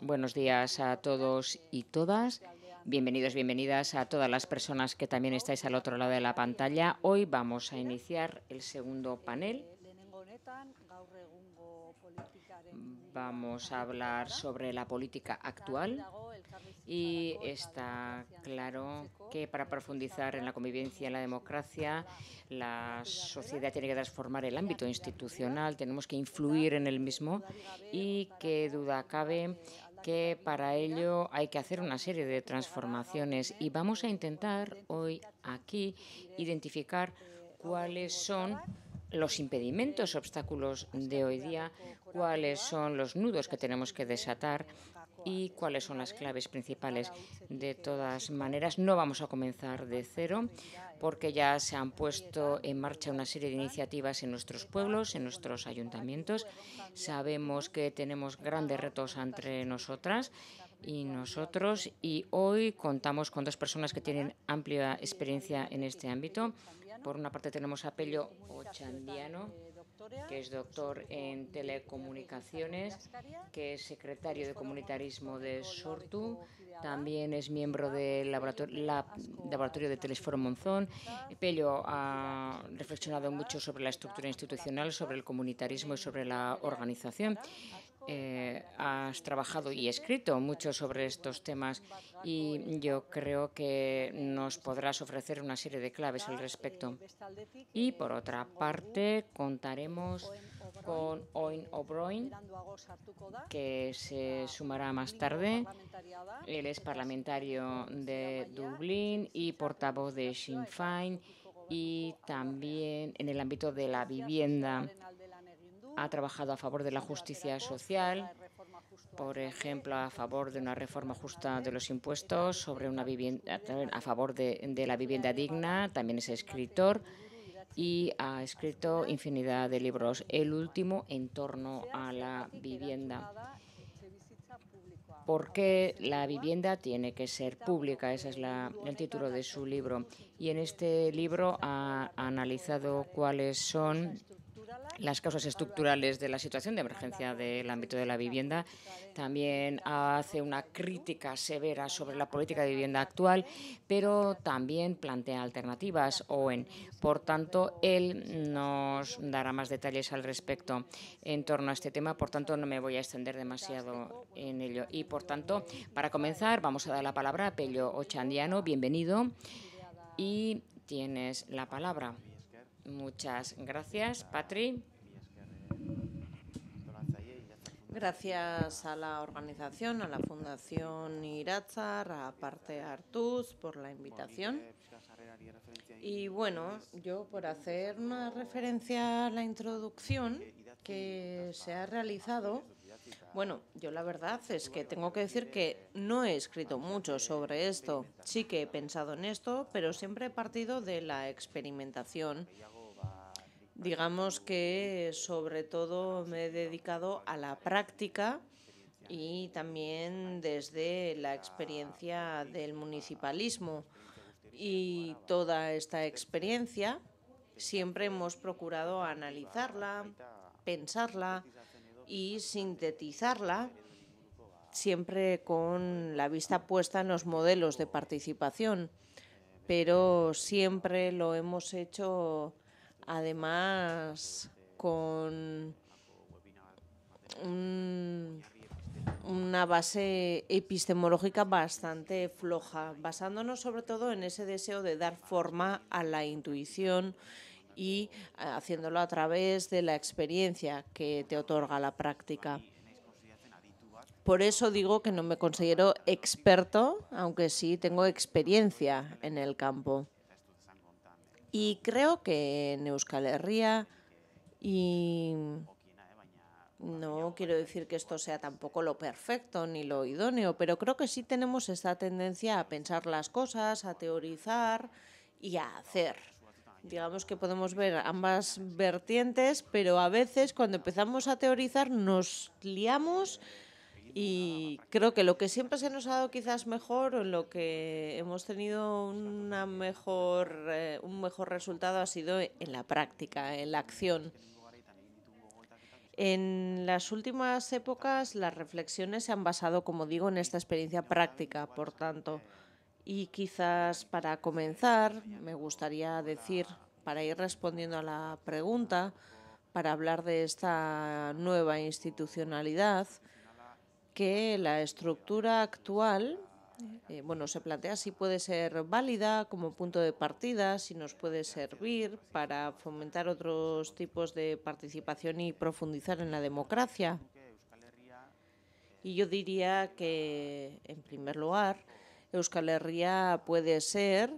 Buenos días a todos y todas. Bienvenidos, bienvenidas a todas las personas que también estáis al otro lado de la pantalla. Hoy vamos a iniciar el segundo panel eh, Vamos a hablar sobre la política actual y está claro que para profundizar en la convivencia en la democracia, la sociedad tiene que transformar el ámbito institucional, tenemos que influir en el mismo y que duda cabe que para ello hay que hacer una serie de transformaciones y vamos a intentar hoy aquí identificar cuáles son los impedimentos, obstáculos de hoy día, cuáles son los nudos que tenemos que desatar y cuáles son las claves principales. De todas maneras, no vamos a comenzar de cero porque ya se han puesto en marcha una serie de iniciativas en nuestros pueblos, en nuestros ayuntamientos. Sabemos que tenemos grandes retos entre nosotras y nosotros y hoy contamos con dos personas que tienen amplia experiencia en este ámbito. Por una parte tenemos a Pello Ochandiano, que es doctor en telecomunicaciones, que es secretario de comunitarismo de Sortu, también es miembro del laboratorio, de Telesforo Monzón. Pello ha reflexionado mucho sobre la estructura institucional, sobre el comunitarismo y sobre la organización. Eh, has trabajado y escrito mucho sobre estos temas y yo creo que nos podrás ofrecer una serie de claves al respecto. Y por otra parte, contaremos con Oin O'Brien, que se sumará más tarde. Él es parlamentario de Dublín y portavoz de Sinn Féin y también en el ámbito de la vivienda ha trabajado a favor de la justicia social, por ejemplo, a favor de una reforma justa de los impuestos, sobre una vivienda, a favor de, la vivienda digna, también es escritor y ha escrito infinidad de libros, el último en torno a la vivienda. ¿Por qué la vivienda tiene que ser pública? Ese es el título de su libro. Y en este libro ha analizado cuáles son las causas estructurales de la situación de emergencia del ámbito de la vivienda. También hace una crítica severa sobre la política de vivienda actual, pero también plantea alternativas, en Por tanto, él nos dará más detalles al respecto en torno a este tema. Por tanto, no me voy a extender demasiado en ello. Y, por tanto, para comenzar, vamos a dar la palabra a Pello Ochandiano. Bienvenido. Y tienes la palabra. Muchas gracias, Patri. Gracias a la organización, a la Fundación a Parte Artus por la invitación. Y bueno, yo por hacer una referencia a la introducción que se ha realizado, bueno, yo la verdad es que tengo que decir que no he escrito mucho sobre esto. Sí que he pensado en esto, pero siempre he partido de la experimentación digamos que sobre todo me he dedicado a la práctica y también desde la experiencia del municipalismo. Y toda esta experiencia siempre hemos procurado analizarla, pensarla y sintetizarla, siempre con la vista puesta en los modelos de participación. Pero siempre lo hemos hecho Además, con una base epistemológica bastante floja, basándonos sobre todo en ese deseo de dar forma a la intuición y eh, haciéndolo a través de la experiencia que te otorga la práctica. Por eso digo que no me considero experto, aunque sí tengo experiencia en el campo. Y creo que en Euskal Herria y no quiero decir que esto sea tampoco lo perfecto ni lo idóneo, pero creo que sí tenemos esta tendencia a pensar las cosas, a teorizar y a hacer. Digamos que podemos ver ambas vertientes, pero a veces cuando empezamos a teorizar nos liamos y creo que lo que siempre se nos ha dado quizás mejor o lo que hemos tenido mejor, eh, un mejor resultado ha sido en la práctica, en la acción. En las últimas épocas las reflexiones se han basado, como digo, en esta experiencia práctica, por tanto. Y quizás para comenzar me gustaría decir, para ir respondiendo a la pregunta, para hablar de esta nueva institucionalidad, que la estructura actual, eh, bueno, se plantea si puede ser válida como punto de partida, si nos puede servir para fomentar otros tipos de participación y profundizar en la democracia. Y yo diría que, en primer lugar, Euskal Herria puede ser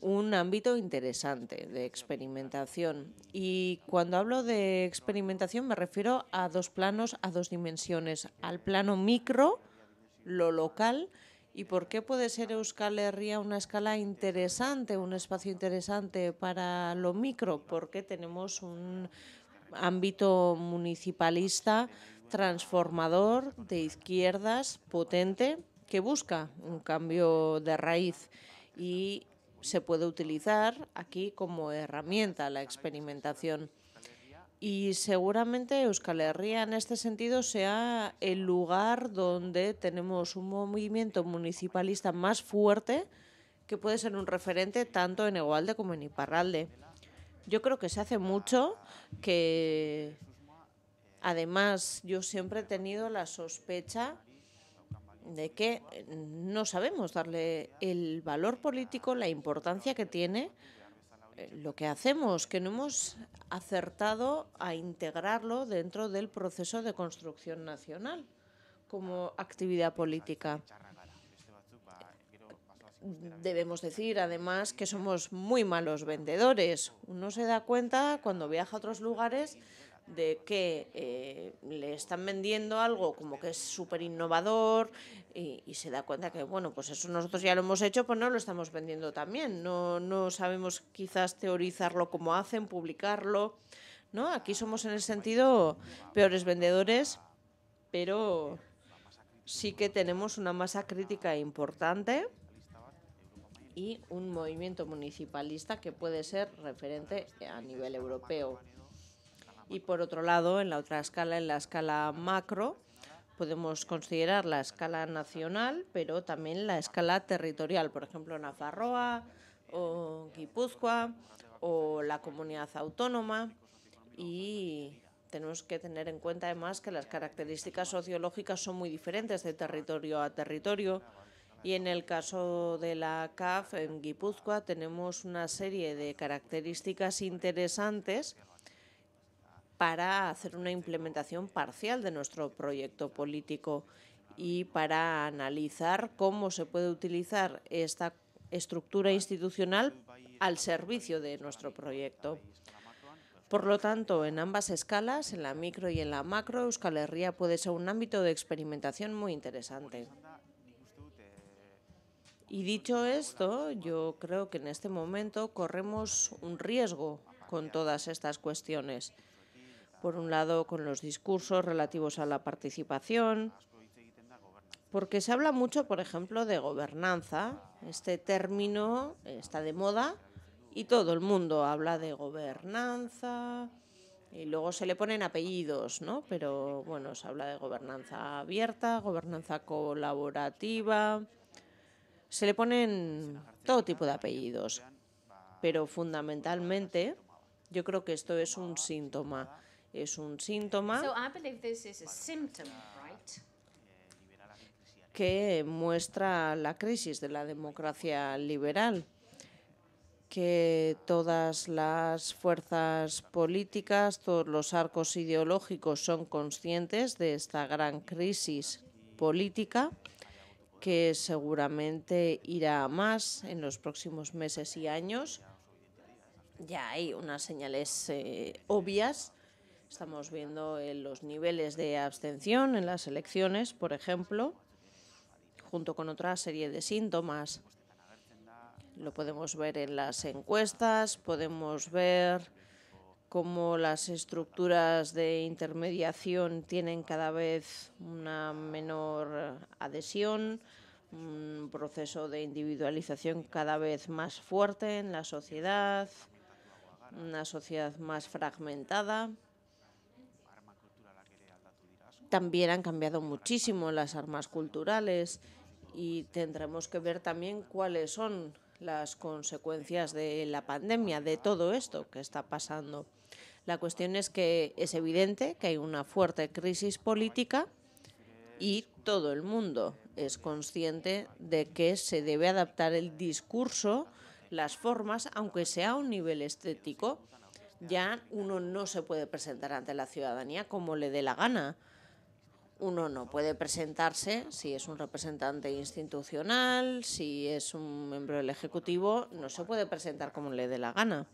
un ámbito interesante de experimentación. Y cuando hablo de experimentación me refiero a dos planos, a dos dimensiones, al plano micro, lo local, y por qué puede ser Euskal Herria una escala interesante, un espacio interesante para lo micro, porque tenemos un ámbito municipalista transformador de izquierdas potente que busca un cambio de raíz y se puede utilizar aquí como herramienta la experimentación. Y seguramente Euskal Herria en este sentido sea el lugar donde tenemos un movimiento municipalista más fuerte que puede ser un referente tanto en Egualde como en Iparralde. Yo creo que se hace mucho que además yo siempre he tenido la sospecha de que eh, no sabemos darle el valor político, la importancia que tiene eh, lo que hacemos, que no hemos acertado a integrarlo dentro del proceso de construcción nacional como actividad política. Debemos decir, además, que somos muy malos vendedores. Uno se da cuenta cuando viaja a otros lugares de que eh, le están vendiendo algo como que es súper innovador y, se da cuenta que, bueno, pues eso nosotros ya lo hemos hecho, pues no lo estamos vendiendo también. No, no sabemos quizás teorizarlo como hacen, publicarlo. ¿no? Aquí somos en el sentido peores vendedores, pero sí que tenemos una masa crítica importante y un movimiento municipalista que puede ser referente a nivel europeo. Y por otro lado, en la otra escala, en la escala macro, podemos considerar la escala nacional, pero también la escala territorial, por ejemplo, Nafarroa o Guipúzcoa o la comunidad autónoma. Y tenemos que tener en cuenta además que las características sociológicas son muy diferentes de territorio a territorio. Y en el caso de la CAF en Guipúzcoa tenemos una serie de características interesantes para hacer una implementación parcial de nuestro proyecto político y para analizar cómo se puede utilizar esta estructura institucional al servicio de nuestro proyecto. Por lo tanto, en ambas escalas, en la micro y en la macro, Euskal Herria puede ser un ámbito de experimentación muy interesante. Y dicho esto, yo creo que en este momento corremos un riesgo con todas estas cuestiones por un lado con los discursos relativos a la participación, porque se habla mucho, por ejemplo, de gobernanza. Este término está de moda y todo el mundo habla de gobernanza. Y luego se le ponen apellidos, ¿no? Pero bueno, se habla de gobernanza abierta, gobernanza colaborativa. Se le ponen todo tipo de apellidos. Pero fundamentalmente, yo creo que esto es un síntoma es un síntoma que muestra la crisis de la democracia liberal que todas las fuerzas políticas, todos los arcos ideológicos son conscientes de esta gran crisis política que seguramente irá más en los próximos meses y años. Ya hay unas señales eh, obvias Estamos viendo eh, los niveles de abstención en las elecciones, por ejemplo, junto con otra serie de síntomas. Lo podemos ver en las encuestas, podemos ver cómo las estructuras de intermediación tienen cada vez una menor adhesión, un proceso de individualización cada vez más fuerte en la sociedad, una sociedad más fragmentada también han cambiado muchísimo las armas culturales y tendremos que ver también cuáles son las consecuencias de la pandemia, de todo esto que está pasando. La cuestión es que es evidente que hay una fuerte crisis política y todo el mundo es consciente de que se debe adaptar el discurso, las formas, aunque sea a un nivel estético. Ya uno no se puede presentar ante la ciudadanía como le dé la gana uno no puede presentarse si es un representante institucional, si es un miembro del Ejecutivo, no se puede presentar como le dé la gana.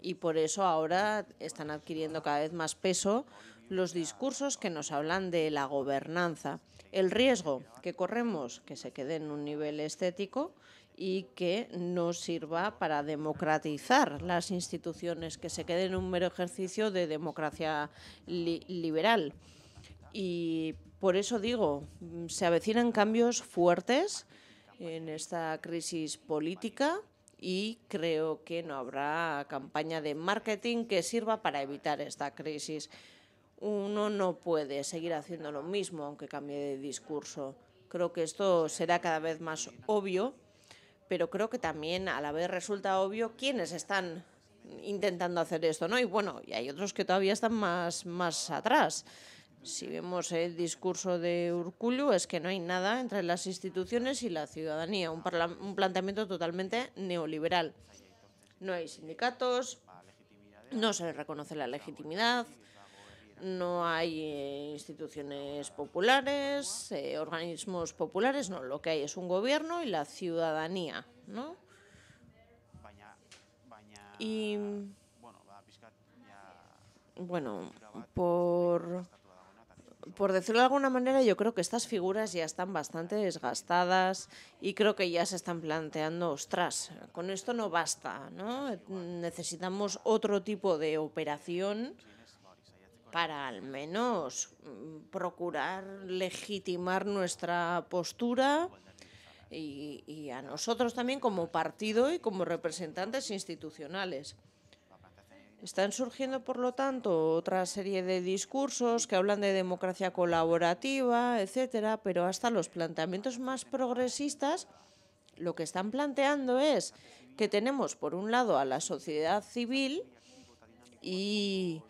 Y por eso ahora están adquiriendo cada vez más peso los discursos que nos hablan de la gobernanza. El riesgo que corremos, que se quede en un nivel estético y que no sirva para democratizar las instituciones, que se quede en un mero ejercicio de democracia liberal. Y por eso digo, se avecinan cambios fuertes en esta crisis política y creo que no habrá campaña de marketing que sirva para evitar esta crisis. Uno no puede seguir haciendo lo mismo aunque cambie de discurso. Creo que esto será cada vez más obvio, pero creo que también a la vez resulta obvio quiénes están intentando hacer esto, ¿no? Y bueno, y hay otros que todavía están más, más atrás. Si vemos el discurso de Urculio, es que no hay nada entre las instituciones y la ciudadanía, un, planteamiento totalmente neoliberal. No hay sindicatos, no se reconoce la legitimidad, no hay eh, instituciones populares, eh, organismos populares, no, lo que hay es un gobierno y la ciudadanía, ¿no? Y bueno, por por decirlo de alguna manera, yo creo que estas figuras ya están bastante desgastadas y creo que ya se están planteando, ostras, con esto no basta, ¿no? Necesitamos otro tipo de operación para al menos mm, procurar legitimar nuestra postura y, y a nosotros también como partido y como representantes institucionales. Están surgiendo, por lo tanto, otra serie de discursos que hablan de democracia colaborativa, etcétera, pero hasta los planteamientos más progresistas lo que están planteando es que tenemos, por un lado, a la sociedad civil y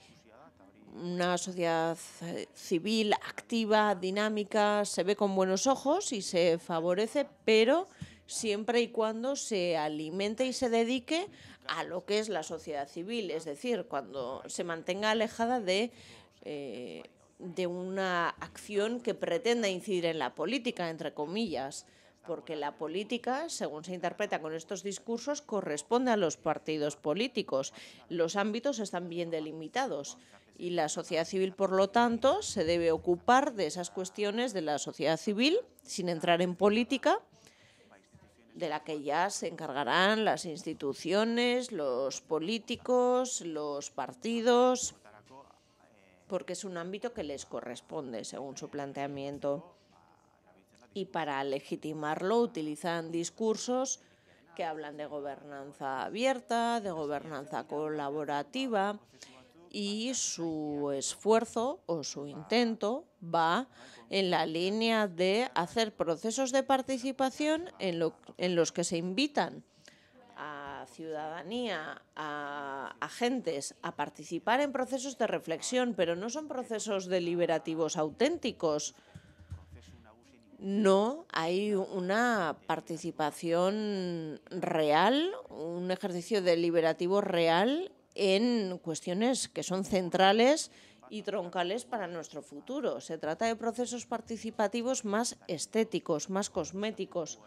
una sociedad eh, civil activa, dinámica, se ve con buenos ojos y se favorece, pero siempre y cuando se alimente y se dedique a lo que es la sociedad civil, es decir, cuando se mantenga alejada eh, de... una acción que pretenda incidir en la política, entre comillas, porque la política, según se interpreta con estos discursos, corresponde a los partidos políticos. Los ámbitos están bien delimitados y la sociedad civil, por lo tanto, se debe ocupar de esas cuestiones de la sociedad civil sin entrar en política de la que ya se encargarán las instituciones, los políticos, los partidos, porque es un ámbito que les corresponde según su planteamiento. Y para legitimarlo utilizan discursos que hablan de gobernanza abierta, de gobernanza colaborativa y su esfuerzo o su intento va en la línea de hacer procesos de participación en, los que se invitan a ciudadanía, a agentes, a participar en procesos de reflexión, pero no son procesos deliberativos auténticos. No hay una participación real, un ejercicio deliberativo real en cuestiones que son centrales y troncales para nuestro futuro. Se trata de procesos participativos más estéticos, más cosméticos,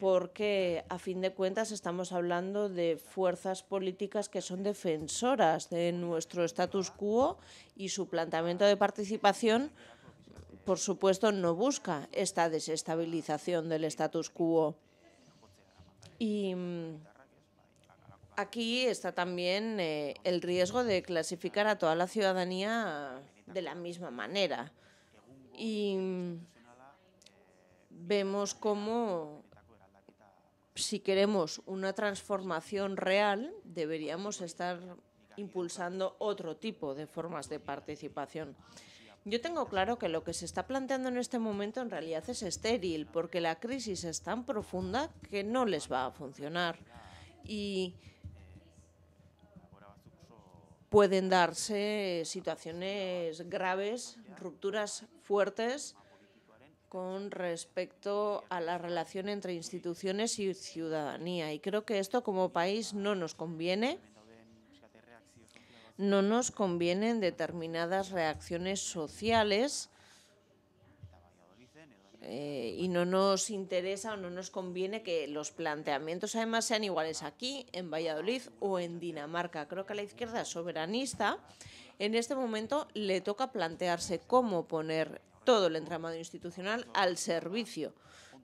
porque a fin de cuentas estamos hablando de fuerzas políticas que son defensoras de nuestro status quo y su planteamiento de participación, por supuesto, no busca esta desestabilización del status quo. Y mm, Aquí está también eh, el riesgo de clasificar a toda la ciudadanía de la misma manera. Y mm, vemos cómo, si queremos una transformación real, deberíamos estar impulsando otro tipo de formas de participación. Yo tengo claro que lo que se está planteando en este momento en realidad es estéril, porque la crisis es tan profunda que no les va a funcionar. Y pueden darse situaciones graves, rupturas fuertes con respecto a la relación entre instituciones y ciudadanía. Y creo que esto como país no nos conviene. No nos convienen determinadas reacciones sociales eh, y no nos interesa o no nos conviene que los planteamientos además sean iguales aquí, en Valladolid o en Dinamarca. Creo que a la izquierda soberanista en este momento le toca plantearse cómo poner todo el entramado institucional al servicio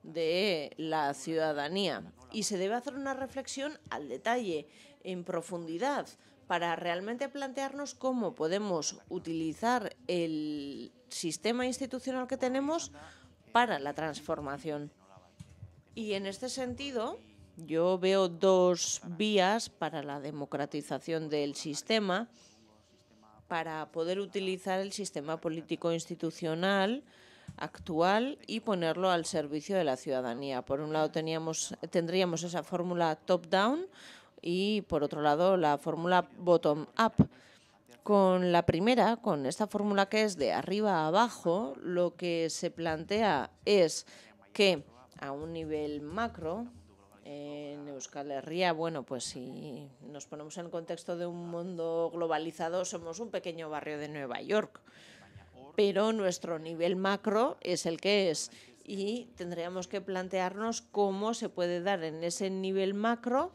de la ciudadanía y se debe hacer una reflexión al detalle, en profundidad, para realmente plantearnos cómo podemos utilizar el sistema institucional que tenemos para la transformación. Y en este sentido, yo veo dos vías para la democratización del sistema, para poder utilizar el sistema político institucional actual y ponerlo al servicio de la ciudadanía. Por un lado teníamos, tendríamos esa fórmula top-down y por otro lado la fórmula bottom-up con la primera, con esta fórmula que es de arriba a abajo, lo que se plantea es que a un nivel macro, en Euskal Herria, bueno, pues si nos ponemos en el contexto de un mundo globalizado, somos un pequeño barrio de Nueva York, pero nuestro nivel macro es el que es y tendríamos que plantearnos cómo se puede dar en ese nivel macro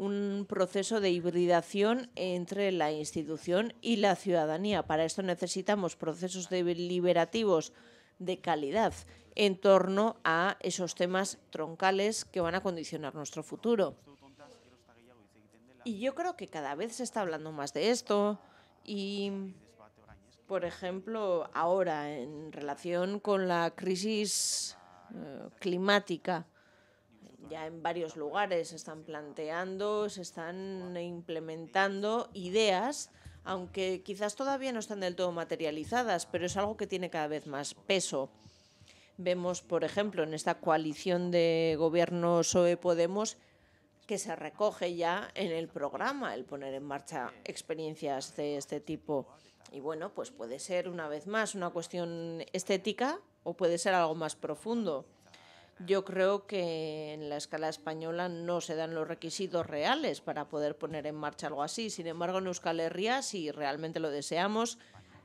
un proceso de hibridación entre la institución y la ciudadanía. Para esto necesitamos procesos deliberativos de calidad en torno a esos temas troncales que van a condicionar nuestro futuro. Y yo creo que cada vez se está hablando más de esto y, por ejemplo, ahora en relación con la crisis eh, climática, ya en varios lugares se están planteando, se están implementando ideas, aunque quizás todavía no están del todo materializadas, pero es algo que tiene cada vez más peso. Vemos, por ejemplo, en esta coalición de gobierno PSOE-Podemos que se recoge ya en el programa el poner en marcha experiencias de este tipo. Y bueno, pues puede ser una vez más una cuestión estética o puede ser algo más profundo. Yo creo que en la escala española no se dan los requisitos reales para poder poner en marcha algo así. Sin embargo, en Euskal Herria, si realmente lo deseamos,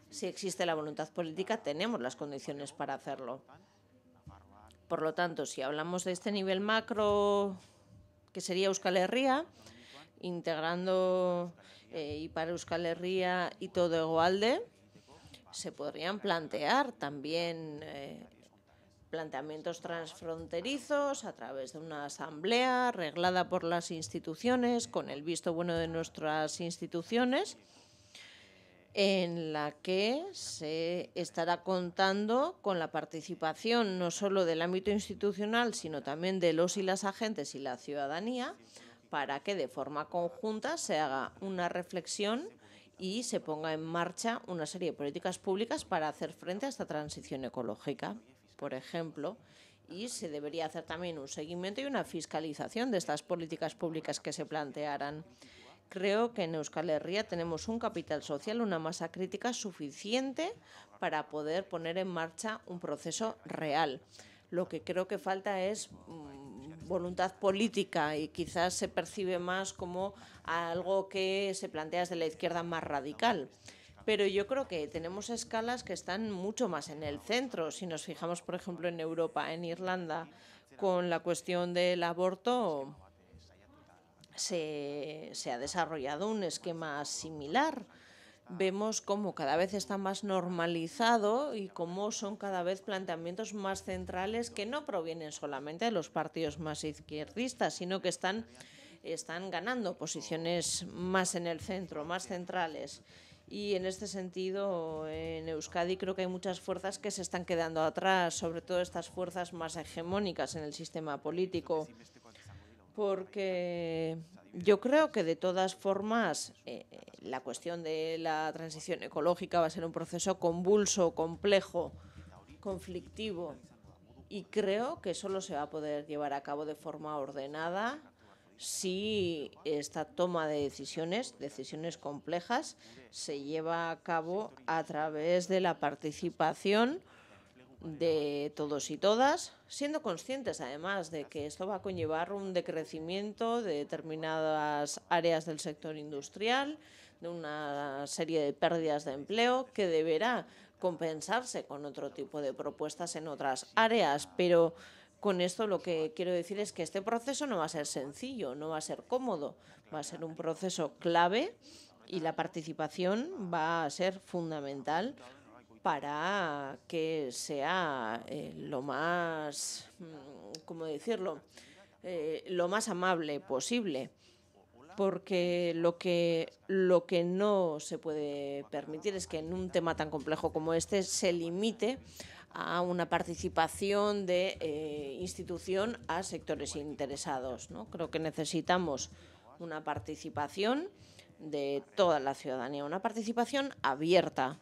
si existe la voluntad política, tenemos las condiciones para hacerlo. Por lo tanto, si hablamos de este nivel macro, que sería Euskal Herria, integrando eh, y para Euskal Herria y todo Egoalde, se podrían plantear también eh, planteamientos transfronterizos a través de una asamblea reglada por las instituciones, con el visto bueno de nuestras instituciones, en la que se estará contando con la participación no solo del ámbito institucional, sino también de los y las agentes y la ciudadanía, para que de forma conjunta se haga una reflexión y se ponga en marcha una serie de políticas públicas para hacer frente a esta transición ecológica por ejemplo, y se debería hacer también un seguimiento y una fiscalización de estas políticas públicas que se plantearan. Creo que en Euskal Herria tenemos un capital social, una masa crítica suficiente para poder poner en marcha un proceso real. Lo que creo que falta es mm, voluntad política y quizás se percibe más como algo que se plantea desde la izquierda más radical pero yo creo que tenemos escalas que están mucho más en el centro. Si nos fijamos, por ejemplo, en Europa, en Irlanda, con la cuestión del aborto, se, ha desarrollado un esquema similar. Vemos cómo cada vez está más normalizado y cómo son cada vez planteamientos más centrales que no provienen solamente de los partidos más izquierdistas, sino que están ganando posiciones más en el centro, más centrales y en este sentido en Euskadi creo que hay muchas fuerzas que se están quedando atrás, sobre todo estas fuerzas más hegemónicas en el sistema político, porque yo creo que de todas formas eh, eh, la cuestión de la transición ecológica va a ser un proceso convulso, complejo, conflictivo y creo que solo se va a poder llevar a cabo de forma ordenada si esta toma de decisiones, decisiones complejas, se lleva a cabo a través de la participación de todos y todas, siendo conscientes además de que esto va a conllevar un decrecimiento de determinadas áreas del sector industrial, de una serie de pérdidas de empleo que deberá compensarse con otro tipo de propuestas en otras áreas, pero con esto lo que quiero decir es que este proceso no va a ser sencillo, no va a ser cómodo, va a ser un proceso clave y la participación va a ser fundamental para que sea eh, lo más, mm, ¿cómo decirlo?, eh, lo más amable posible. Porque lo que, lo que no se puede permitir es que en un tema tan complejo como este se limite a una participación de eh, institución a sectores interesados. ¿no? Creo que necesitamos una participación de toda la ciudadanía, una participación abierta,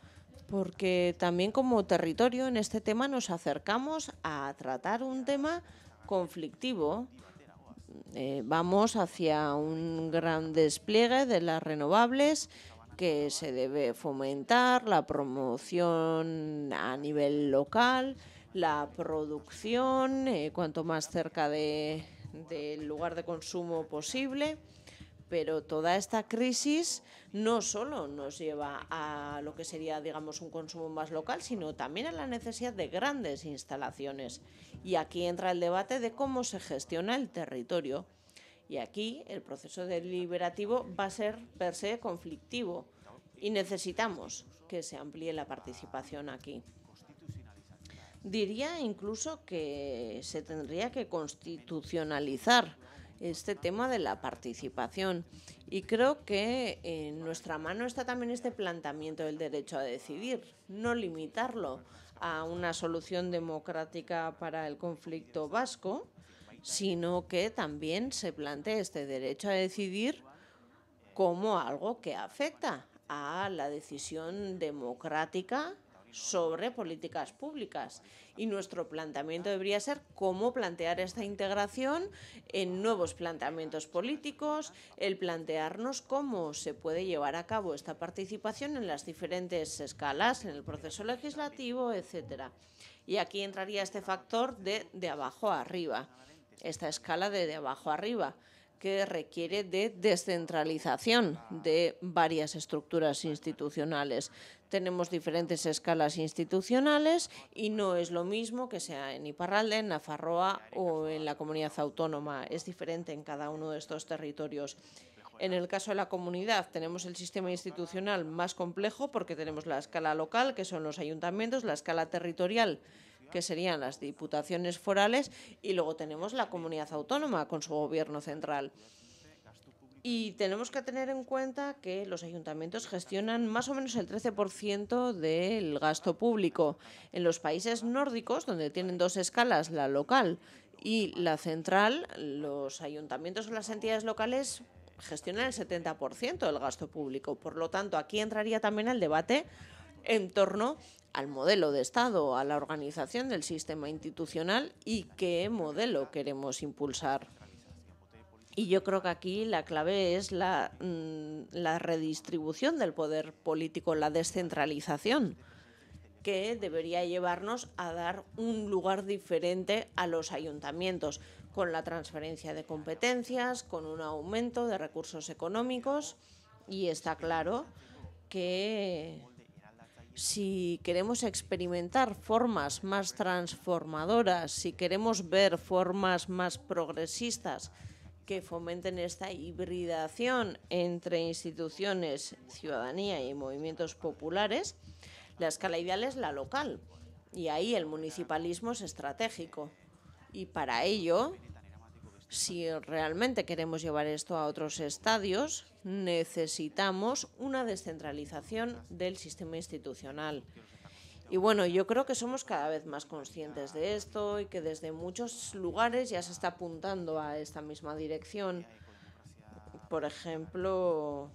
porque también como territorio en este tema nos acercamos a tratar un tema conflictivo. Eh, vamos hacia un gran despliegue de las renovables que se debe fomentar la promoción a nivel local, la producción, eh, cuanto más cerca del lugar de consumo posible. Pero toda esta crisis no solo nos lleva a lo que sería, digamos, un consumo más local, sino también a la necesidad de grandes instalaciones. Y aquí entra el debate de cómo se gestiona el territorio y aquí el proceso deliberativo va a ser per se conflictivo y necesitamos que se amplíe la participación aquí. Diría incluso que se tendría que constitucionalizar este tema de la participación. Y creo que en nuestra mano está también este planteamiento del derecho a decidir, no limitarlo a una solución democrática para el conflicto vasco, sino que también se plantea este derecho a decidir como algo que afecta a la decisión democrática sobre políticas públicas. Y nuestro planteamiento debería ser cómo plantear esta integración en nuevos planteamientos políticos, el plantearnos cómo se puede llevar a cabo esta participación en las diferentes escalas, en el proceso legislativo, etcétera. Y aquí entraría este factor de de abajo a arriba esta escala de, de abajo arriba, que requiere de descentralización de varias estructuras institucionales. Tenemos diferentes escalas institucionales y no es lo mismo que sea en Iparralde, en Nafarroa o en la comunidad autónoma. Es diferente en cada uno de estos territorios. En el caso de la comunidad tenemos el sistema institucional más complejo porque tenemos la escala local, que son los ayuntamientos, la escala territorial, que serían las diputaciones forales, y luego tenemos la comunidad autónoma con su gobierno central. Y tenemos que tener en cuenta que los ayuntamientos gestionan más o menos el 13% del gasto público. En los países nórdicos, donde tienen dos escalas, la local y la central, los ayuntamientos o las entidades locales gestionan el 70% del gasto público. Por lo tanto, aquí entraría también el debate en torno al modelo de Estado, a la organización del sistema institucional y qué modelo queremos impulsar. Y yo creo que aquí la clave es mm, la, redistribución del poder político, la descentralización, que debería llevarnos a dar un lugar diferente a los ayuntamientos, con la transferencia de competencias, con un aumento de recursos económicos. Y está claro que si queremos experimentar formas más transformadoras, si queremos ver formas más progresistas que fomenten esta hibridación entre instituciones, ciudadanía y movimientos populares, la escala ideal es la local. Y ahí el municipalismo es estratégico. Y para ello si realmente queremos llevar esto a otros estadios, necesitamos una descentralización del sistema institucional. Y bueno, yo creo que somos cada vez más conscientes de esto y que desde muchos lugares ya se está apuntando a esta misma dirección. Por ejemplo,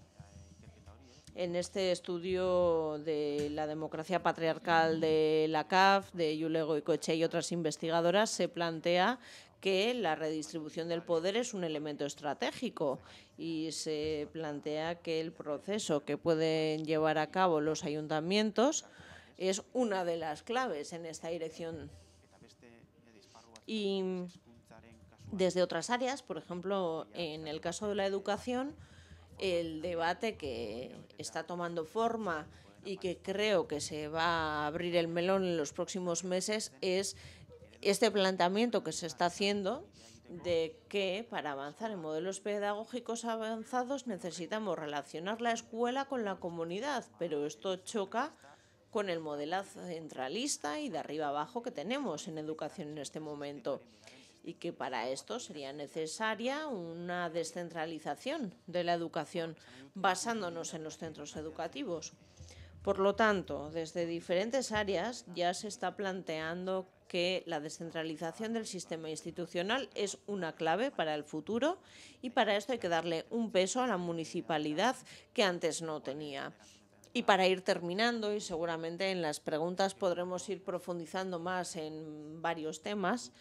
en este estudio de la democracia patriarcal de la CAF, de y Coche y otras investigadoras, se plantea que la redistribución del poder es un elemento estratégico y se plantea que el proceso que pueden llevar a cabo los ayuntamientos es una de las claves en esta dirección. Y desde otras áreas, por ejemplo, en el caso de la educación, el debate que está tomando forma y que creo que se va a abrir el melón en los próximos meses es este planteamiento que se está haciendo de que para avanzar en modelos pedagógicos avanzados necesitamos relacionar la escuela con la comunidad, pero esto choca con el modelo centralista y de arriba abajo que tenemos en educación en este momento y que para esto sería necesaria una descentralización de la educación basándonos en los centros educativos. Por lo tanto, desde diferentes áreas ya se está planteando que la descentralización del sistema institucional es una clave para el futuro y para esto hay que darle un peso a la municipalidad que antes no tenía. Y para ir terminando, y seguramente en las preguntas podremos ir profundizando más en varios temas,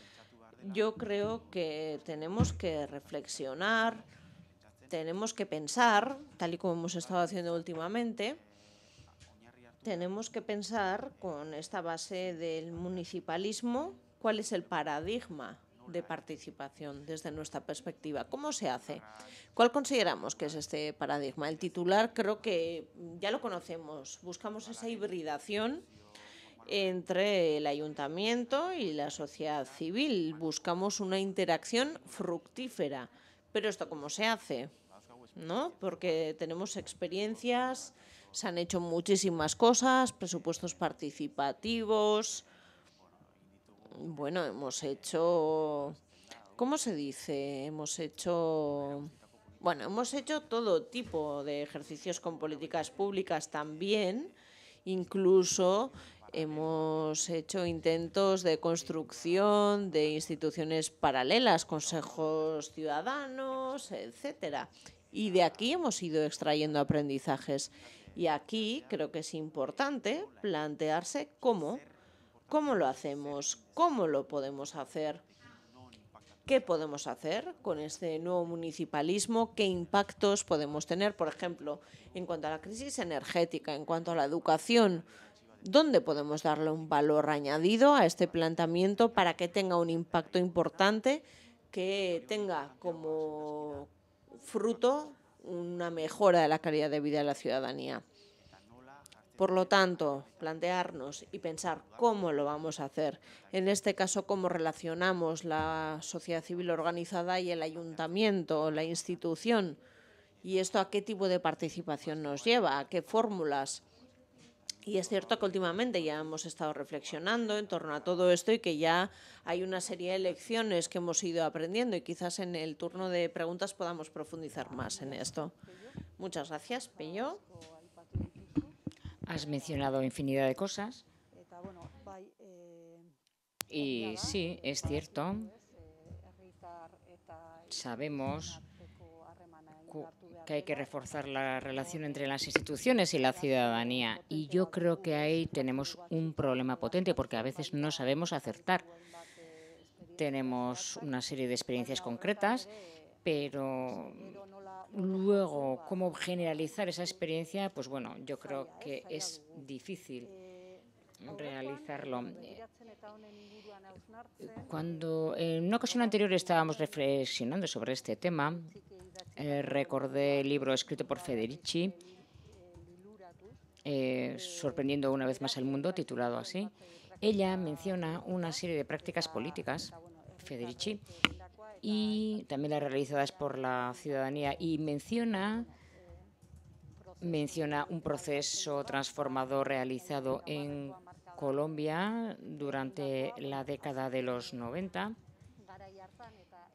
yo creo que tenemos que reflexionar, tenemos que pensar, tal y como hemos estado haciendo últimamente, tenemos que pensar con esta base del municipalismo cuál es el paradigma de participación desde nuestra perspectiva. ¿Cómo se hace? ¿Cuál consideramos que es este paradigma? El titular creo que ya lo conocemos. Buscamos esa hibridación entre el ayuntamiento y la sociedad civil. Buscamos una interacción fructífera. Pero esto cómo se hace? ¿No? Porque tenemos experiencias se han hecho muchísimas cosas, presupuestos participativos. Bueno, hemos hecho... ¿Cómo se dice? Hemos hecho... Bueno, hemos hecho todo tipo de ejercicios con políticas públicas también. Incluso hemos hecho intentos de construcción de instituciones paralelas, consejos ciudadanos, etcétera. Y de aquí hemos ido extrayendo aprendizajes. Y aquí creo que es importante plantearse cómo, cómo lo hacemos, cómo lo podemos hacer, qué podemos hacer con este nuevo municipalismo, qué impactos podemos tener, por ejemplo, en cuanto a la crisis energética, en cuanto a la educación, dónde podemos darle un valor añadido a este planteamiento para que tenga un impacto importante, que tenga como fruto una mejora de la calidad de vida de la ciudadanía. Por lo tanto, plantearnos y pensar cómo lo vamos a hacer. En este caso, cómo relacionamos la sociedad civil organizada y el ayuntamiento la institución. Y esto a qué tipo de participación nos lleva, a qué fórmulas y es cierto que últimamente ya hemos estado reflexionando en torno a todo esto y que ya hay una serie de lecciones que hemos ido aprendiendo y quizás en el turno de preguntas podamos profundizar más en esto. Muchas gracias, Pello. Has mencionado infinidad de cosas. Y sí, es cierto. Sabemos que hay que reforzar la relación entre las instituciones y la ciudadanía. Y yo creo que ahí tenemos un problema potente porque a veces no sabemos acertar. Tenemos una serie de experiencias concretas, pero luego cómo generalizar esa experiencia, pues bueno, yo creo que es difícil realizarlo. Eh, Cuando en una ocasión anterior estábamos reflexionando sobre este tema, eh, recordé el libro escrito por Federici, eh, sorprendiendo una vez más al mundo, titulado así. Ella menciona una serie de prácticas políticas, Federici, y también las realizadas por la ciudadanía, y menciona menciona un proceso transformador realizado en Colombia durante la década de los 90,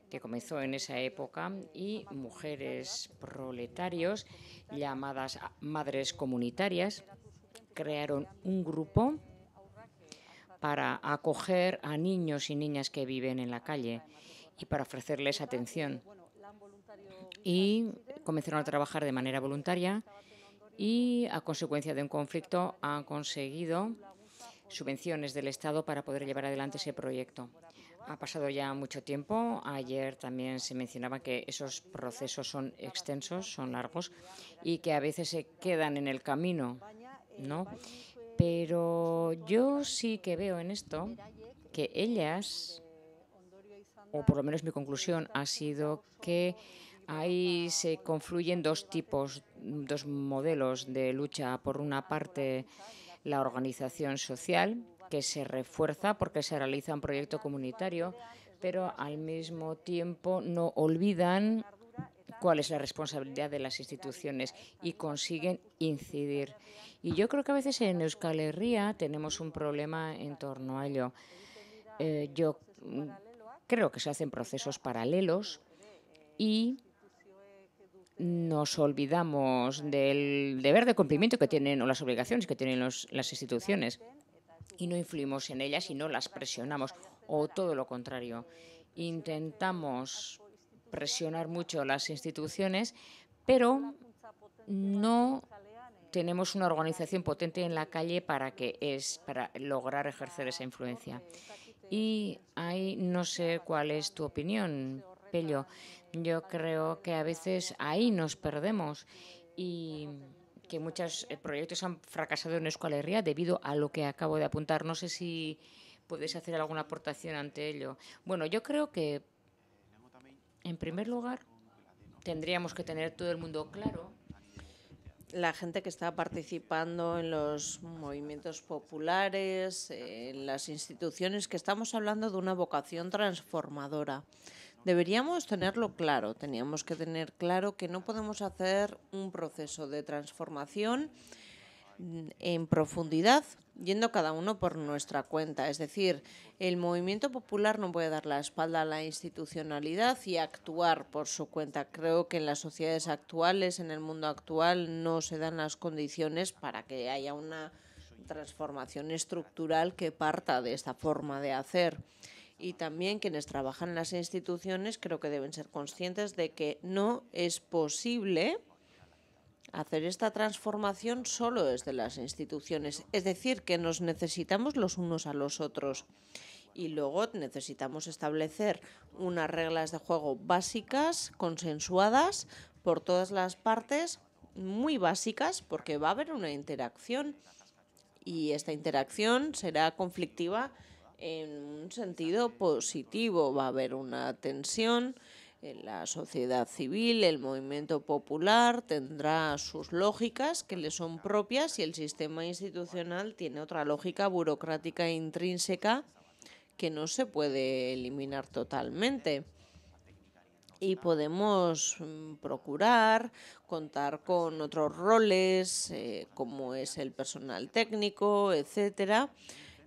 que comenzó en esa época, y mujeres proletarios llamadas madres comunitarias crearon un grupo para acoger a niños y niñas que viven en la calle y para ofrecerles atención. Y comenzaron a trabajar de manera voluntaria y a consecuencia de un conflicto han conseguido subvenciones del Estado para poder llevar adelante ese proyecto. Ha pasado ya mucho tiempo. Ayer también se mencionaba que esos procesos son extensos, son largos y que a veces se quedan en el camino, ¿no? Pero yo sí que veo en esto que ellas, o por lo menos mi conclusión ha sido que ahí se confluyen dos tipos, dos modelos de lucha. Por una parte, la organización social, que se refuerza porque se realiza un proyecto comunitario, pero al mismo tiempo no olvidan cuál es la responsabilidad de las instituciones y consiguen incidir. Y yo creo que a veces en Euskal Herria tenemos un problema en torno a ello. Eh, yo mm, creo que se hacen procesos paralelos y nos olvidamos del deber de cumplimiento que tienen o las obligaciones que tienen las instituciones y no influimos en ellas y no las presionamos o todo lo contrario. Intentamos presionar mucho las instituciones, pero no tenemos una organización potente en la calle para que es para lograr ejercer esa influencia. Y ahí no sé cuál es tu opinión, yo creo que a veces ahí nos perdemos y que muchos eh, proyectos han fracasado en Euskal debido a lo que acabo de apuntar. No sé si puedes hacer alguna aportación ante ello. Bueno, yo creo que, en primer lugar, tendríamos que tener todo el mundo claro la gente que está participando en los movimientos populares, en las instituciones, que estamos hablando de una vocación transformadora. Deberíamos tenerlo claro, teníamos que tener claro que no podemos hacer un proceso de transformación mm, en profundidad, yendo cada uno por nuestra cuenta. Es decir, el movimiento popular no puede dar la espalda a la institucionalidad y actuar por su cuenta. Creo que en las sociedades actuales, en el mundo actual, no se dan las condiciones para que haya una transformación estructural que parta de esta forma de hacer y también quienes trabajan en las instituciones creo que deben ser conscientes de que no es posible hacer esta transformación solo desde las instituciones. Es decir, que nos necesitamos los unos a los otros. Y luego necesitamos establecer unas reglas de juego básicas, consensuadas por todas las partes, muy básicas, porque va a haber una interacción. Y esta interacción será conflictiva en un sentido positivo. Va a haber una tensión en la sociedad civil, el movimiento popular tendrá sus lógicas que le son propias y el sistema institucional tiene otra lógica burocrática e intrínseca que no se puede eliminar totalmente y podemos mm, procurar contar con otros roles eh, como es el personal técnico, etcétera,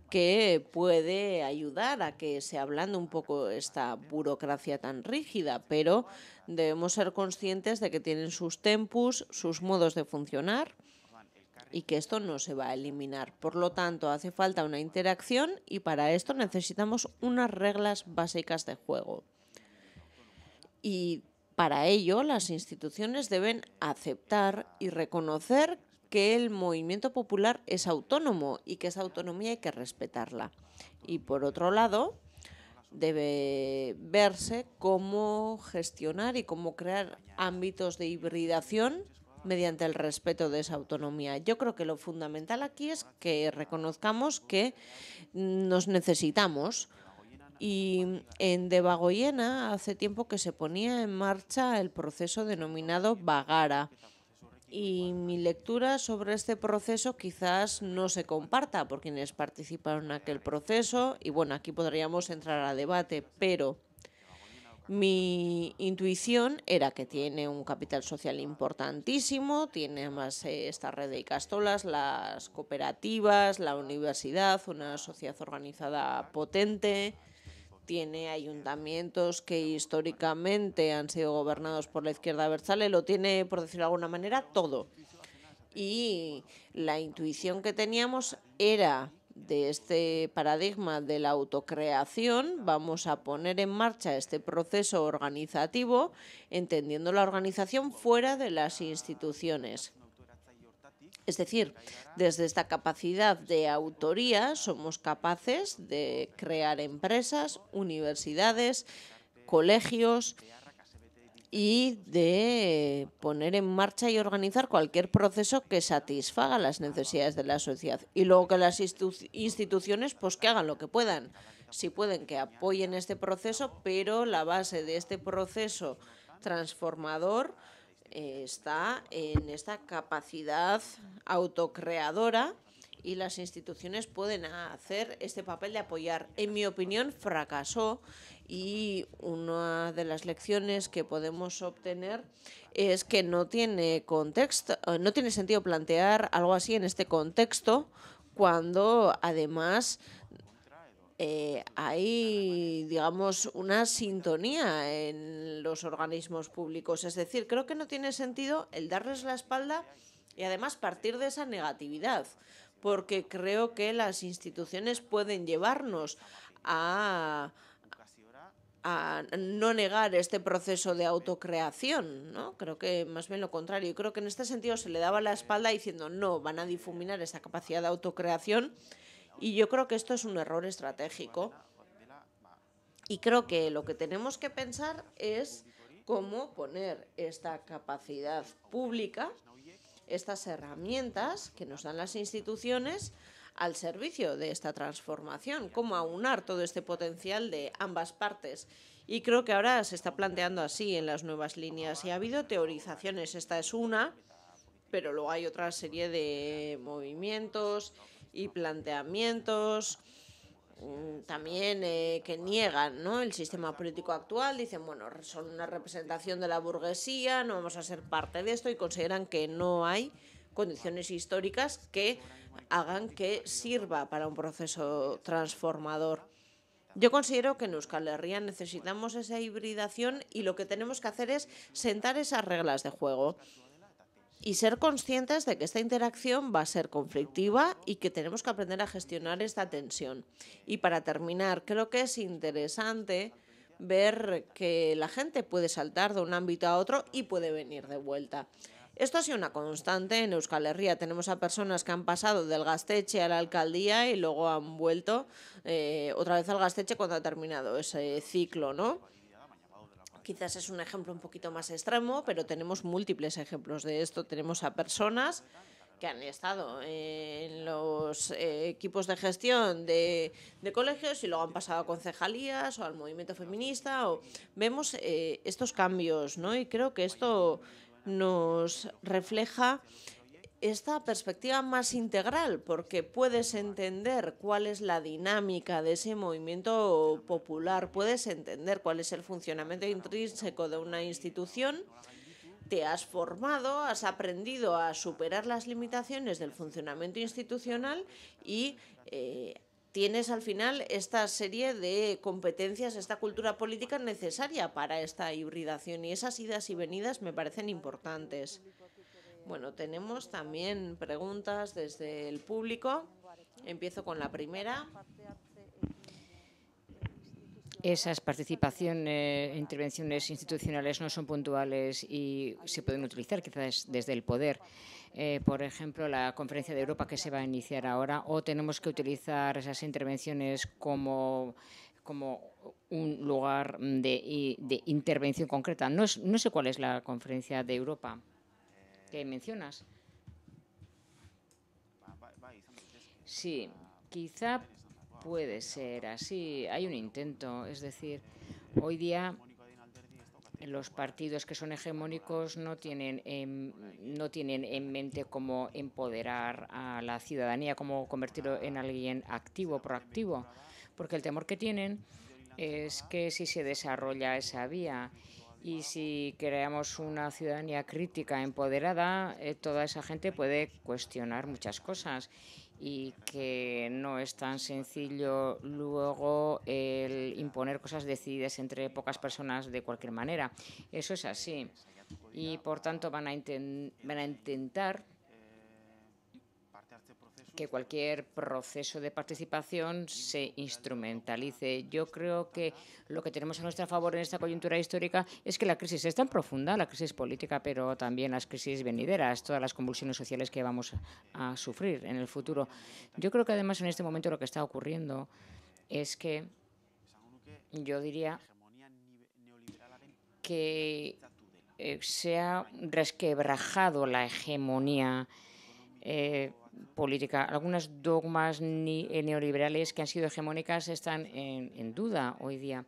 que puede ayudar a que se ablande un poco esta burocracia tan rígida, pero debemos ser conscientes de que tienen sus tempus, sus modos de funcionar y que esto no se va a eliminar. Por lo tanto, hace falta una interacción y para esto necesitamos unas reglas básicas de juego. Y para ello, las instituciones deben aceptar y reconocer que el movimiento popular es autónomo y que esa autonomía hay que respetarla. Y por otro lado, debe verse cómo gestionar y cómo crear ámbitos de hibridación mediante el respeto de esa autonomía. Yo creo que lo fundamental aquí es que reconozcamos que nos necesitamos. Y en Debagoyena hace tiempo que se ponía en marcha el proceso denominado Bagara, y mi lectura sobre este proceso quizás no se comparta por quienes participaron en aquel proceso y bueno, aquí podríamos entrar a debate, pero mi intuición era que tiene un capital social importantísimo, tiene más eh, esta red de castolas, las cooperativas, la universidad, una sociedad organizada potente, tiene ayuntamientos que históricamente han sido gobernados por la izquierda versale, lo tiene, por decirlo de alguna manera, todo. Y la intuición que teníamos era de este paradigma de la autocreación, vamos a poner en marcha este proceso organizativo, entendiendo la organización fuera de las instituciones. Es decir, desde esta capacidad de autoría somos capaces de crear empresas, universidades, colegios y de poner en marcha y organizar cualquier proceso que satisfaga las necesidades de la sociedad. Y luego que las instituciones pues que hagan lo que puedan. Si pueden, que apoyen este proceso, pero la base de este proceso transformador está en esta capacidad autocreadora y las instituciones pueden hacer este papel de apoyar. En mi opinión, fracasó y una de las lecciones que podemos obtener es que no tiene contexto, eh, no tiene sentido plantear algo así en este contexto cuando además eh, hay, digamos, una sintonía en los organismos públicos. Es decir, creo que no tiene sentido el darles la espalda y además partir de esa negatividad, porque creo que las instituciones pueden llevarnos a, a no negar este proceso de autocreación, ¿no? Creo que más bien lo contrario. y creo que en este sentido se le daba la espalda diciendo no, van a difuminar esa capacidad de autocreación y yo creo que esto es un error estratégico. Y creo que lo que tenemos que pensar es cómo poner esta capacidad pública, estas herramientas que nos dan las instituciones al servicio de esta transformación, cómo aunar todo este potencial de ambas partes. Y creo que ahora se está planteando así en las nuevas líneas y ha habido teorizaciones, esta es una, pero luego hay otra serie de movimientos y planteamientos mm, también eh, que niegan ¿no? el sistema político actual, dicen, bueno, son una representación de la burguesía, no vamos a ser parte de esto y consideran que no hay condiciones históricas que hagan que sirva para un proceso transformador. Yo considero que en Euskal Herria necesitamos esa hibridación y lo que tenemos que hacer es sentar esas reglas de juego y ser conscientes de que esta interacción va a ser conflictiva y que tenemos que aprender a gestionar esta tensión. Y para terminar, creo que es interesante ver que la gente puede saltar de un ámbito a otro y puede venir de vuelta. Esto ha sido una constante en Euskal Herria. Tenemos a personas que han pasado del Gasteche a la alcaldía y luego han vuelto eh, otra vez al Gasteche cuando ha terminado ese ciclo, ¿no? Quizás es un ejemplo un poquito más extremo, pero tenemos múltiples ejemplos de esto. Tenemos a personas que han estado eh, en los eh, equipos de gestión de, colegios y luego han pasado a concejalías o al movimiento feminista. vemos eh, estos cambios, ¿no? Y creo que esto nos refleja esta perspectiva más integral, porque puedes entender cuál es la dinámica de ese movimiento popular, puedes entender cuál es el funcionamiento intrínseco de una institución, te has formado, has aprendido a superar las limitaciones del funcionamiento institucional y eh, tienes al final esta serie de competencias, esta cultura política necesaria para esta hibridación y esas idas y venidas me parecen importantes. Bueno, tenemos también preguntas desde el público. Empiezo con la primera. Esas participaciones, eh, e intervenciones institucionales no son puntuales y se pueden utilizar quizás desde el poder. Eh, por ejemplo, la conferencia de Europa que se va a iniciar ahora, o tenemos que utilizar esas intervenciones como un lugar de, intervención concreta. no sé cuál es la conferencia de Europa que mencionas. Sí, quizá puede ser así. Hay un intento, es decir, hoy día los partidos que son hegemónicos no tienen, no tienen en mente cómo empoderar a la ciudadanía, cómo convertirlo en alguien activo, proactivo, porque el temor que tienen es que si se desarrolla esa vía y si creamos una ciudadanía crítica, empoderada, eh, toda esa gente puede cuestionar muchas cosas y que no es tan sencillo luego el imponer cosas decididas entre pocas personas de cualquier manera. Eso es así. Y por tanto van a, van a intentar que cualquier proceso de participación se instrumentalice. Yo creo que lo que tenemos a nuestro favor en esta coyuntura histórica es que la crisis es tan profunda, la crisis política, pero también las crisis venideras, todas las convulsiones sociales que vamos a sufrir en el futuro. Yo creo que además en este momento lo que está ocurriendo es que yo diría que eh, se ha resquebrajado la hegemonía eh, política. Algunos dogmas eh, neoliberales que han sido hegemónicas están en, duda hoy día.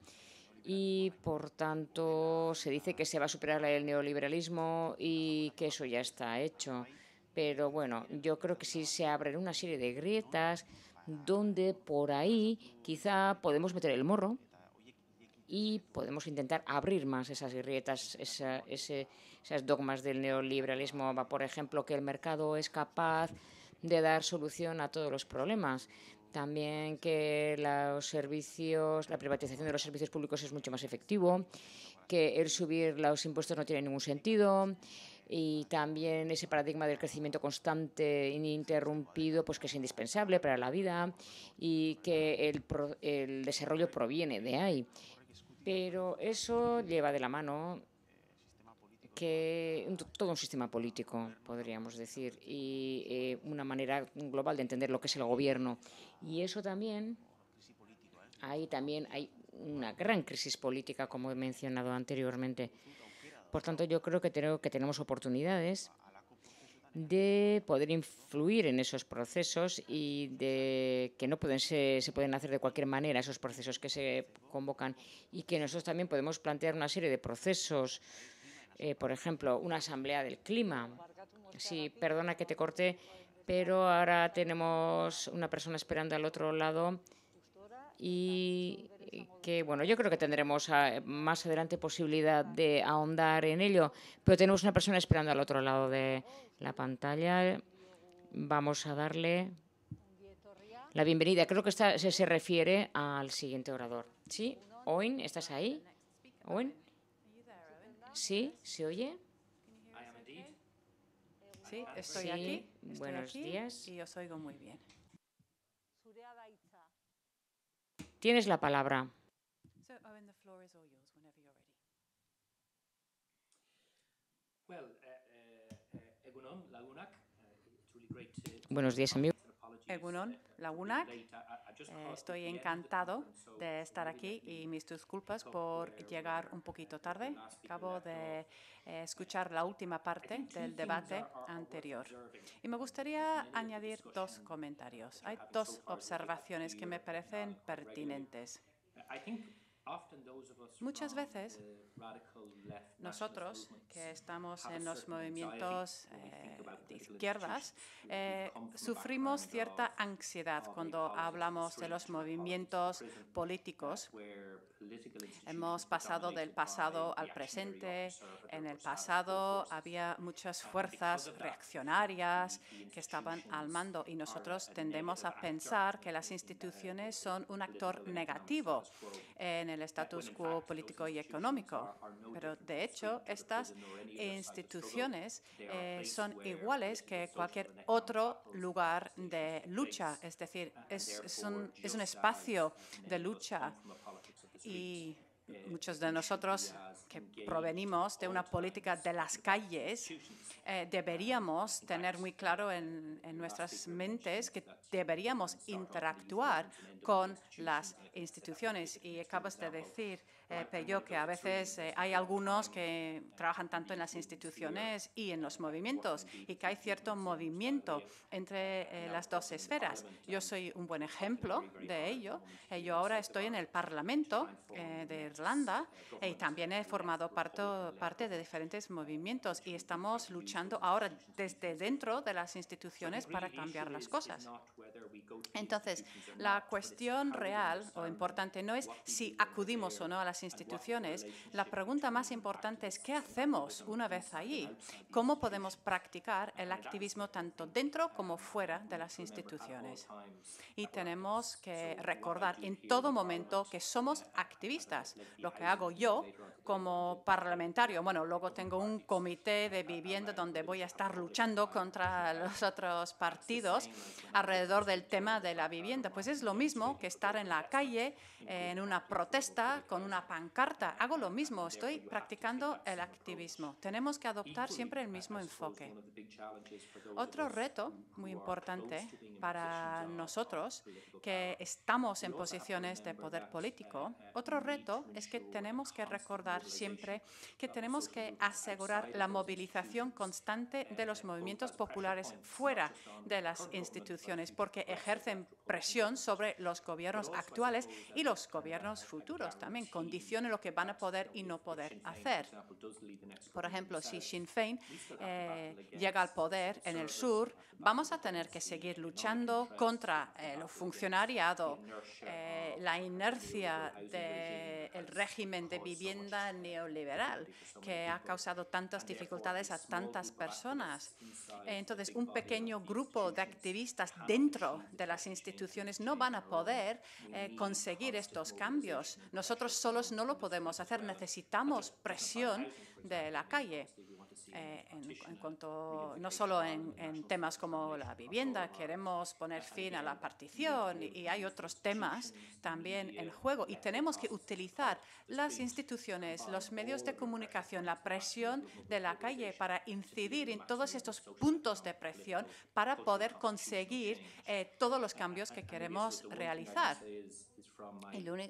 Y, por tanto, se dice que se va a superar el neoliberalismo y que eso ya está hecho. Pero, bueno, yo creo que sí se abren una serie de grietas donde por ahí quizá podemos meter el morro y podemos intentar abrir más esas grietas, esas dogmas del neoliberalismo. Por ejemplo, que el mercado es capaz de dar solución a todos los problemas. También que los servicios, la privatización de los servicios públicos es mucho más efectivo, que el subir los impuestos no tiene ningún sentido y también ese paradigma del crecimiento constante ininterrumpido pues que es indispensable para la vida y que el, el desarrollo proviene de ahí. Pero eso lleva de la mano que todo un sistema político, podríamos decir, y eh, una manera global de entender lo que es el gobierno. Y eso también, ahí también hay una gran crisis política, como he mencionado anteriormente. Por tanto, yo creo que, que tenemos oportunidades de poder influir en esos procesos y de que no pueden se, pueden hacer de cualquier manera esos procesos que se convocan y que nosotros también podemos plantear una serie de procesos eh, por ejemplo, una asamblea del clima. Sí, perdona que te corte, pero ahora tenemos una persona esperando al otro lado y que, bueno, yo creo que tendremos ah, más adelante posibilidad de ahondar en ello, pero tenemos una persona esperando al otro lado de la pantalla. Vamos a darle la bienvenida. Creo que esta se, refiere al siguiente orador. ¿Sí? ¿Oin? ¿estás ahí? ¿Oin? Sí, ¿se oye? Sí, estoy aquí. buenos días. Y os oigo muy bien. Tienes la palabra. Eh, eh, eh, buenos días, amigos. Egunon laguna eh, estoy encantado de estar aquí y mis disculpas por llegar un poquito tarde. Acabo de eh, escuchar la última parte del debate anterior. Y me gustaría añadir dos comentarios. Hay dos observaciones que me parecen pertinentes. Muchas veces nosotros que estamos en los movimientos eh, de izquierdas eh, sufrimos cierta ansiedad cuando hablamos de los movimientos políticos. Hemos pasado del pasado al presente. En el pasado había muchas fuerzas reaccionarias que estaban al mando y nosotros tendemos a pensar que las instituciones son un actor negativo en el el status quo político y económico. Pero de hecho, estas instituciones eh, son iguales que cualquier otro lugar de lucha, es decir, uh, es, un, espacio de lucha. Y eh, muchos de nosotros que provenimos de una política de las calles, eh, uh, deberíamos tener muy claro en, en, nuestras mentes que deberíamos interactuar con las instituciones. Y acabas de decir, eh, Peyo, que a veces eh, hay algunos que trabajan tanto en las instituciones y en los movimientos y que hay cierto movimiento entre eh, las dos esferas. Yo soy un buen ejemplo de ello. Eh, yo ahora estoy en el Parlamento de Irlanda y también he formado parte de diferentes movimientos y estamos luchando ahora desde dentro de las instituciones para cambiar las cosas. Entonces, la cuestión cuestión real o importante no es si acudimos o no a las instituciones. La pregunta más importante es qué hacemos una vez allí. ¿Cómo podemos practicar el activismo tanto dentro como fuera de las instituciones? Y tenemos que recordar en todo momento que somos activistas. Lo que hago yo como parlamentario, bueno, luego tengo un comité de vivienda donde voy a estar luchando contra los otros partidos alrededor del tema de la vivienda. Pues es lo mismo que estar en la calle eh, en una protesta con una pancarta. Hago lo mismo, estoy practicando el activismo. Tenemos que adoptar siempre el mismo enfoque. Otro reto muy importante para nosotros que estamos en posiciones de poder político, otro reto es que tenemos que recordar siempre que tenemos que asegurar la movilización constante de los movimientos populares fuera de las instituciones porque ejercen presión sobre los los gobiernos actuales y los gobiernos futuros también condicionen lo que van a poder y no poder hacer. Por ejemplo, si Sinn Féin llega al poder en el sur, vamos a tener que seguir luchando contra eh, eh, el funcionariado, la inercia del régimen de vivienda neoliberal que ha causado tantas dificultades a tantas personas. Entonces, un pequeño grupo de activistas dentro de las instituciones no van a poder poder eh, mm, conseguir ah, estos cambios. Nosotros solos no lo podemos hacer, necesitamos presión pues, de la calle en, cuanto, no solo en, temas como la vivienda, queremos poner fin a la partición y hay otros temas también en juego. Y tenemos que utilizar las instituciones, los medios de comunicación, la presión de la calle para incidir en todos estos puntos de presión para poder conseguir todos los cambios que queremos realizar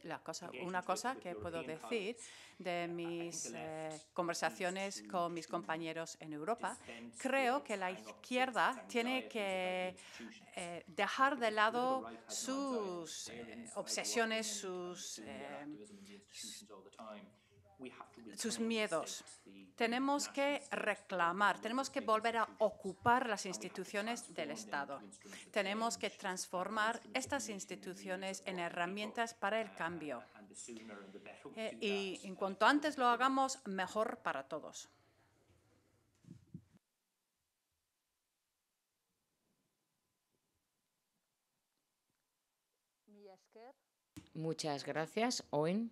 la cosa, una cosa que puedo decir de mis eh, conversaciones con mis compañeros en Europa, creo que la izquierda tiene que eh, dejar de lado sus eh, obsesiones, sus sus miedos. Tenemos que reclamar, tenemos que volver a ocupar las instituciones del Estado. Tenemos que transformar estas instituciones en herramientas para el uh, cambio. Eh, y en cuanto antes lo hagamos, mejor para todos. Muchas gracias, Owen.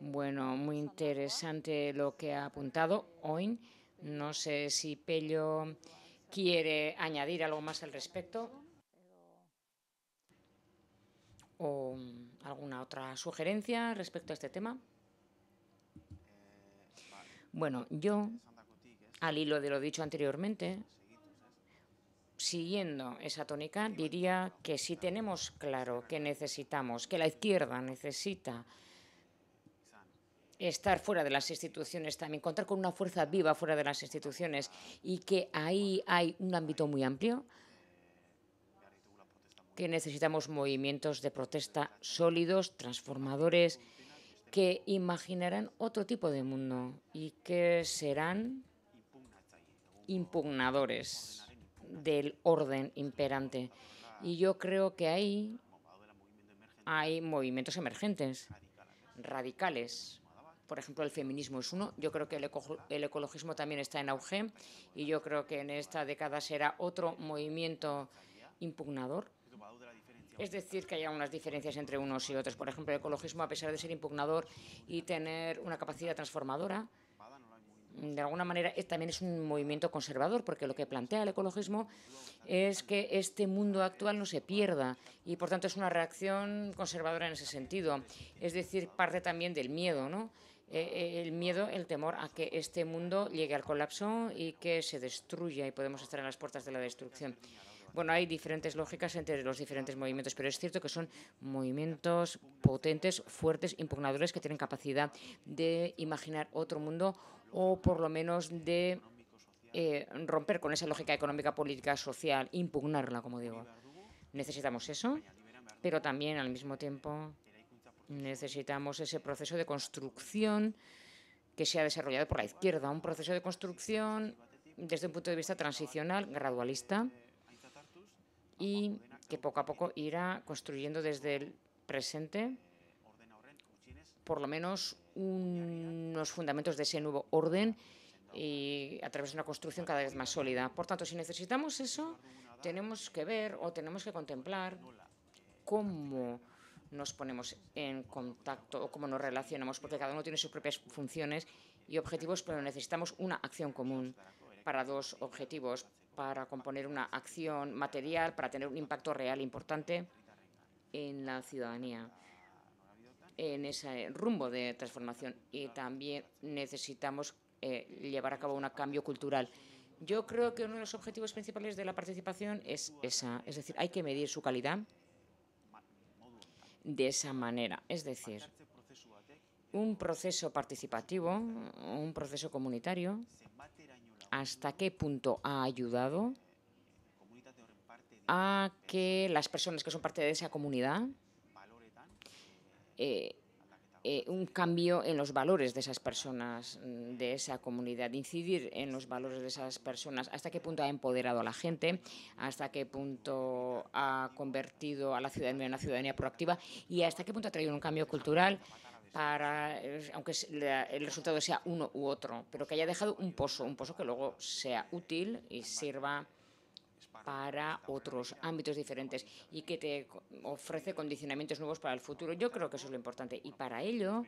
Bueno, muy interesante lo que ha apuntado hoy. No sé si Pello quiere añadir algo más al respecto o alguna otra sugerencia respecto a este tema. Bueno, yo, al hilo de lo dicho anteriormente, siguiendo esa tónica, diría que si tenemos claro que necesitamos, que la izquierda necesita estar fuera de las instituciones también, contar con una fuerza viva fuera de las instituciones y que ahí hay un ámbito muy amplio, que necesitamos movimientos de protesta sólidos, transformadores, que imaginarán otro tipo de mundo y que serán impugnadores del orden imperante. Y yo creo que ahí hay movimientos emergentes, radicales, por ejemplo, el feminismo es uno. Yo creo que el, ecologismo también está en auge y yo creo que en esta década será otro movimiento impugnador. Es decir, que haya unas diferencias entre unos y otros. Por ejemplo, el ecologismo, a pesar de ser impugnador y tener una capacidad transformadora, de alguna manera también es un movimiento conservador, porque lo que plantea el ecologismo es que este mundo actual no se pierda y, por tanto, es una reacción conservadora en ese sentido. Es decir, parte también del miedo, ¿no? Eh, eh, el miedo, el temor a que este mundo llegue al colapso y que se destruya y podemos estar en las puertas de la destrucción. Bueno, hay diferentes lógicas entre los diferentes movimientos, pero es cierto que son movimientos potentes, fuertes, impugnadores, que tienen capacidad de imaginar otro mundo o por lo menos de eh, romper con esa lógica económica, política, social, impugnarla, como digo. Necesitamos eso, pero también al mismo tiempo Necesitamos ese proceso de construcción que se ha desarrollado por la izquierda, un proceso de construcción desde un punto de vista transicional, gradualista, y que poco a poco irá construyendo desde el presente por lo menos unos fundamentos de ese nuevo orden y a través de una construcción cada vez más sólida. Por tanto, si necesitamos eso, tenemos que ver o tenemos que contemplar cómo nos ponemos en contacto o cómo nos relacionamos, porque cada uno tiene sus propias funciones y objetivos, pero necesitamos una acción común para dos objetivos, para componer una acción material, para tener un impacto real importante en la ciudadanía, en ese rumbo de transformación. Y también necesitamos eh, llevar a cabo un cambio cultural. Yo creo que uno de los objetivos principales de la participación es esa, es decir, hay que medir su calidad de esa manera. Es decir, un proceso participativo, un proceso comunitario, hasta qué punto ha ayudado a que las personas que son parte de esa comunidad eh, eh, un cambio en los valores de esas personas, mm, de esa comunidad, incidir en los valores de esas personas, hasta qué punto ha empoderado a la gente, hasta qué punto ha convertido a la ciudadanía en una ciudadanía proactiva y hasta qué punto ha traído un cambio cultural para, eh, aunque el resultado sea uno u otro, pero que haya dejado un pozo, un pozo que luego sea útil y sirva para otros ámbitos diferentes y que te ofrece condicionamientos nuevos para el futuro. Yo creo que eso es lo importante. Y para ello,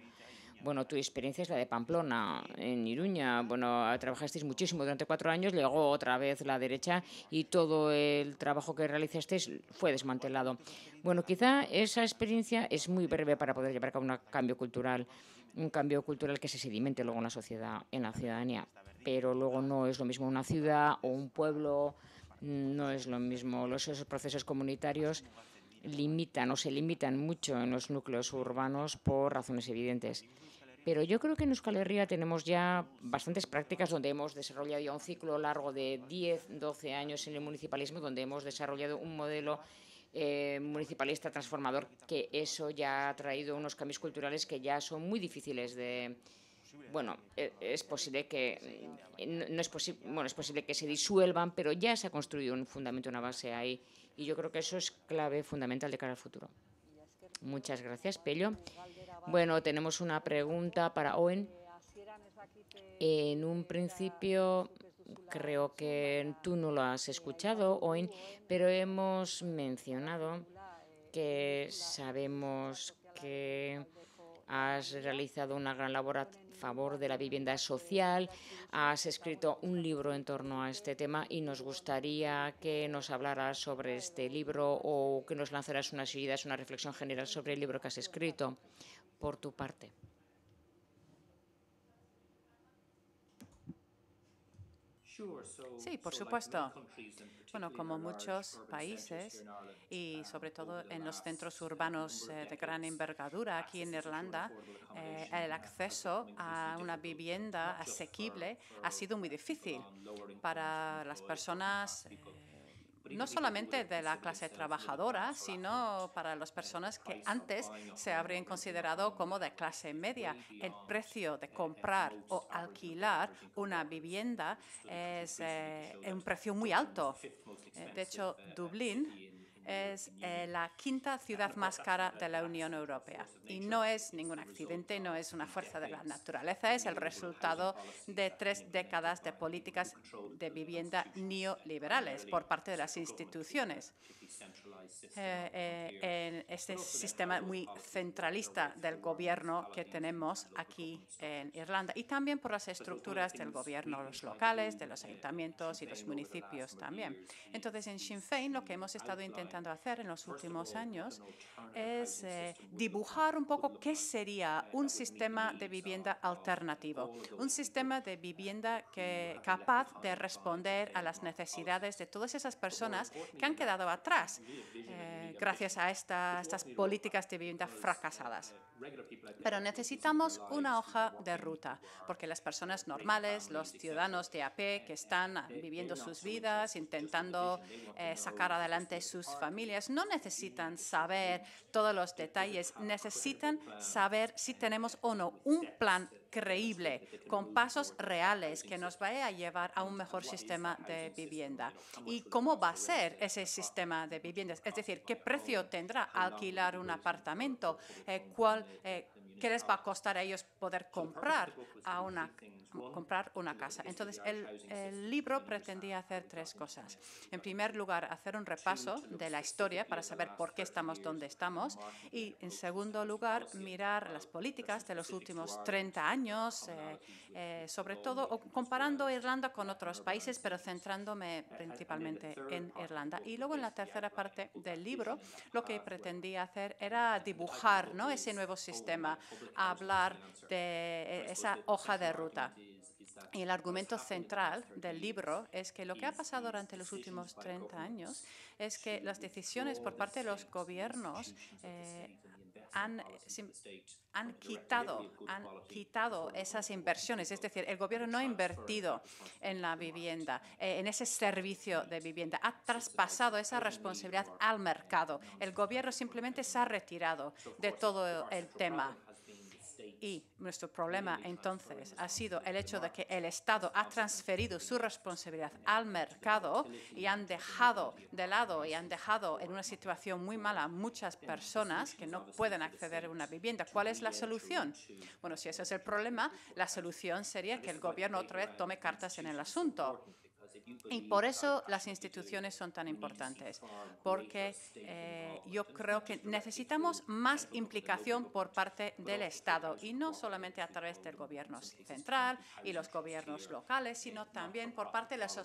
bueno, tu experiencia es la de Pamplona, en Iruña. Bueno, trabajasteis muchísimo durante cuatro años, llegó otra vez la derecha y todo el trabajo que realizasteis fue desmantelado. Bueno, quizá esa experiencia es muy breve para poder llevar a cabo un cambio cultural, un cambio cultural que se sedimente luego en la sociedad, en la ciudadanía. Pero luego no es lo mismo una ciudad o un pueblo no es lo mismo. Los procesos comunitarios limitan o se limitan mucho en los núcleos urbanos por razones evidentes. Pero yo creo que en Euskal Herria tenemos ya bastantes prácticas donde hemos desarrollado ya un ciclo largo de 10, 12 años en el municipalismo, donde hemos desarrollado un modelo eh, municipalista transformador, que eso ya ha traído unos cambios culturales que ya son muy difíciles de, bueno, e, es posible que mm, no es bueno, es posible que se disuelvan, pero ya se ha construido un fundamento, una base ahí, y yo creo que eso es clave fundamental de cara al futuro. Muchas gracias, Pello. Bueno, tenemos una pregunta para Owen. En un principio, creo que tú no lo has escuchado, Owen, pero hemos mencionado que sabemos que has realizado una gran labor a favor de la vivienda social, has escrito un libro en torno a este tema y nos gustaría que nos hablaras sobre este libro o que nos lanzaras unas ideas, una reflexión general sobre el libro que has escrito por tu parte. Sí, por supuesto. Bueno, como muchos países y um, sobre todo en los centros urbanos eh, de gran envergadura aquí en Irlanda, eh, el acceso a una vivienda asequible ha sido muy difícil um, para las personas no solamente de la clase trabajadora, sino para las personas que antes se habrían considerado como de clase media. El precio de comprar o alquilar una vivienda es eh, un precio muy alto. Eh, de hecho, eh, Dublín es eh, la quinta ciudad más cara de la Unión Europea. Y no es ningún accidente, no es una fuerza de la naturaleza, es el resultado de tres décadas de políticas de vivienda neoliberales por parte de las instituciones eh, eh, en este sistema muy centralista del gobierno que tenemos aquí en Irlanda y también por las estructuras del gobierno, los locales, de los ayuntamientos y los municipios también. Entonces, en Sinn Féin lo que hemos estado intentando hacer en los últimos años es eh, dibujar un poco qué sería un sistema de vivienda alternativo, un sistema de vivienda que capaz de responder a las necesidades de todas esas personas que han quedado atrás eh, gracias a estas políticas de vivienda fracasadas. Pero necesitamos una hoja de ruta, porque las personas normales, los ciudadanos de AP e que están viviendo sus vidas, intentando eh, sacar adelante sus familias, no necesitan saber todos los detalles, necesitan saber si tenemos o no un plan creíble, con pasos reales que nos vaya a llevar a un mejor sistema de vivienda. ¿Y cómo va a ser ese sistema de viviendas? Es decir, ¿qué precio tendrá alquilar un apartamento? Eh, ¿Cuál eh, ¿qué les va a costar a ellos poder comprar, una, comprar una casa? Entonces, el, el, libro pretendía hacer tres cosas. En primer lugar, hacer un repaso de la historia para saber por qué estamos donde estamos. Y, en segundo lugar, mirar las políticas de los últimos 30 años eh, eh, sobre todo comparando Irlanda con otros países, pero centrándome principalmente en Irlanda. Y luego en la tercera parte del libro, lo que ah, pretendía hacer era dibujar ¿no? ese nuevo sistema, hablar de esa hoja de ruta. Y el argumento central del libro es que lo que ha pasado durante los últimos 30 años es que las decisiones por parte de los gobiernos han, eh, quitado, han quitado esas inversiones. Es decir, el gobierno no ha invertido en la vivienda, eh, en ese servicio de vivienda. Ha traspasado esa responsabilidad al mercado. El gobierno simplemente se ha retirado de todo el tema. Y nuestro problema entonces ha sido el hecho de que el Estado ha transferido su responsabilidad al mercado y han dejado de lado y han dejado en una situación muy mala muchas personas que no pueden acceder a una vivienda. ¿Cuál es la solución? Bueno, si ese es el problema, la solución sería que el gobierno otra vez tome cartas en el asunto. Y por eso las instituciones son tan importantes, porque eh, yo creo que necesitamos más implicación por parte del este Estado y no solamente a través del gobierno central y los gobiernos locales, sino también por parte de las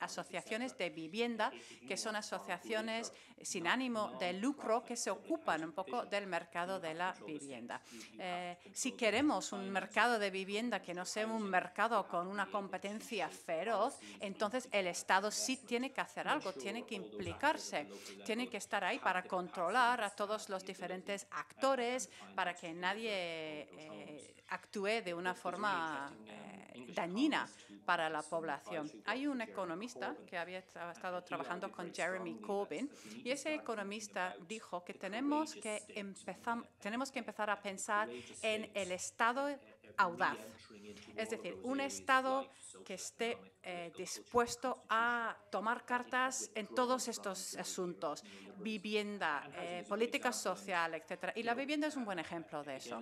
asociaciones de vivienda, que son asociaciones eh, sin ánimo de lucro que se ocupan un poco del mercado de la vivienda. Eh, si queremos un mercado de vivienda que no sea un mercado con una competencia feroz, entonces el Estado sí tiene que hacer algo, tiene que implicarse, tiene que estar ahí para controlar a todos los diferentes actores, para que nadie eh, actúe de una forma eh, dañina para la población. Hay un economista que había estado trabajando con Jeremy Corbyn y ese economista dijo que tenemos que, empezar, tenemos que empezar a pensar en el Estado audaz. Es decir, un Estado que esté eh, dispuesto a tomar cartas en todos estos asuntos, vivienda, eh, política social, etc. Y la vivienda es un buen ejemplo de eso.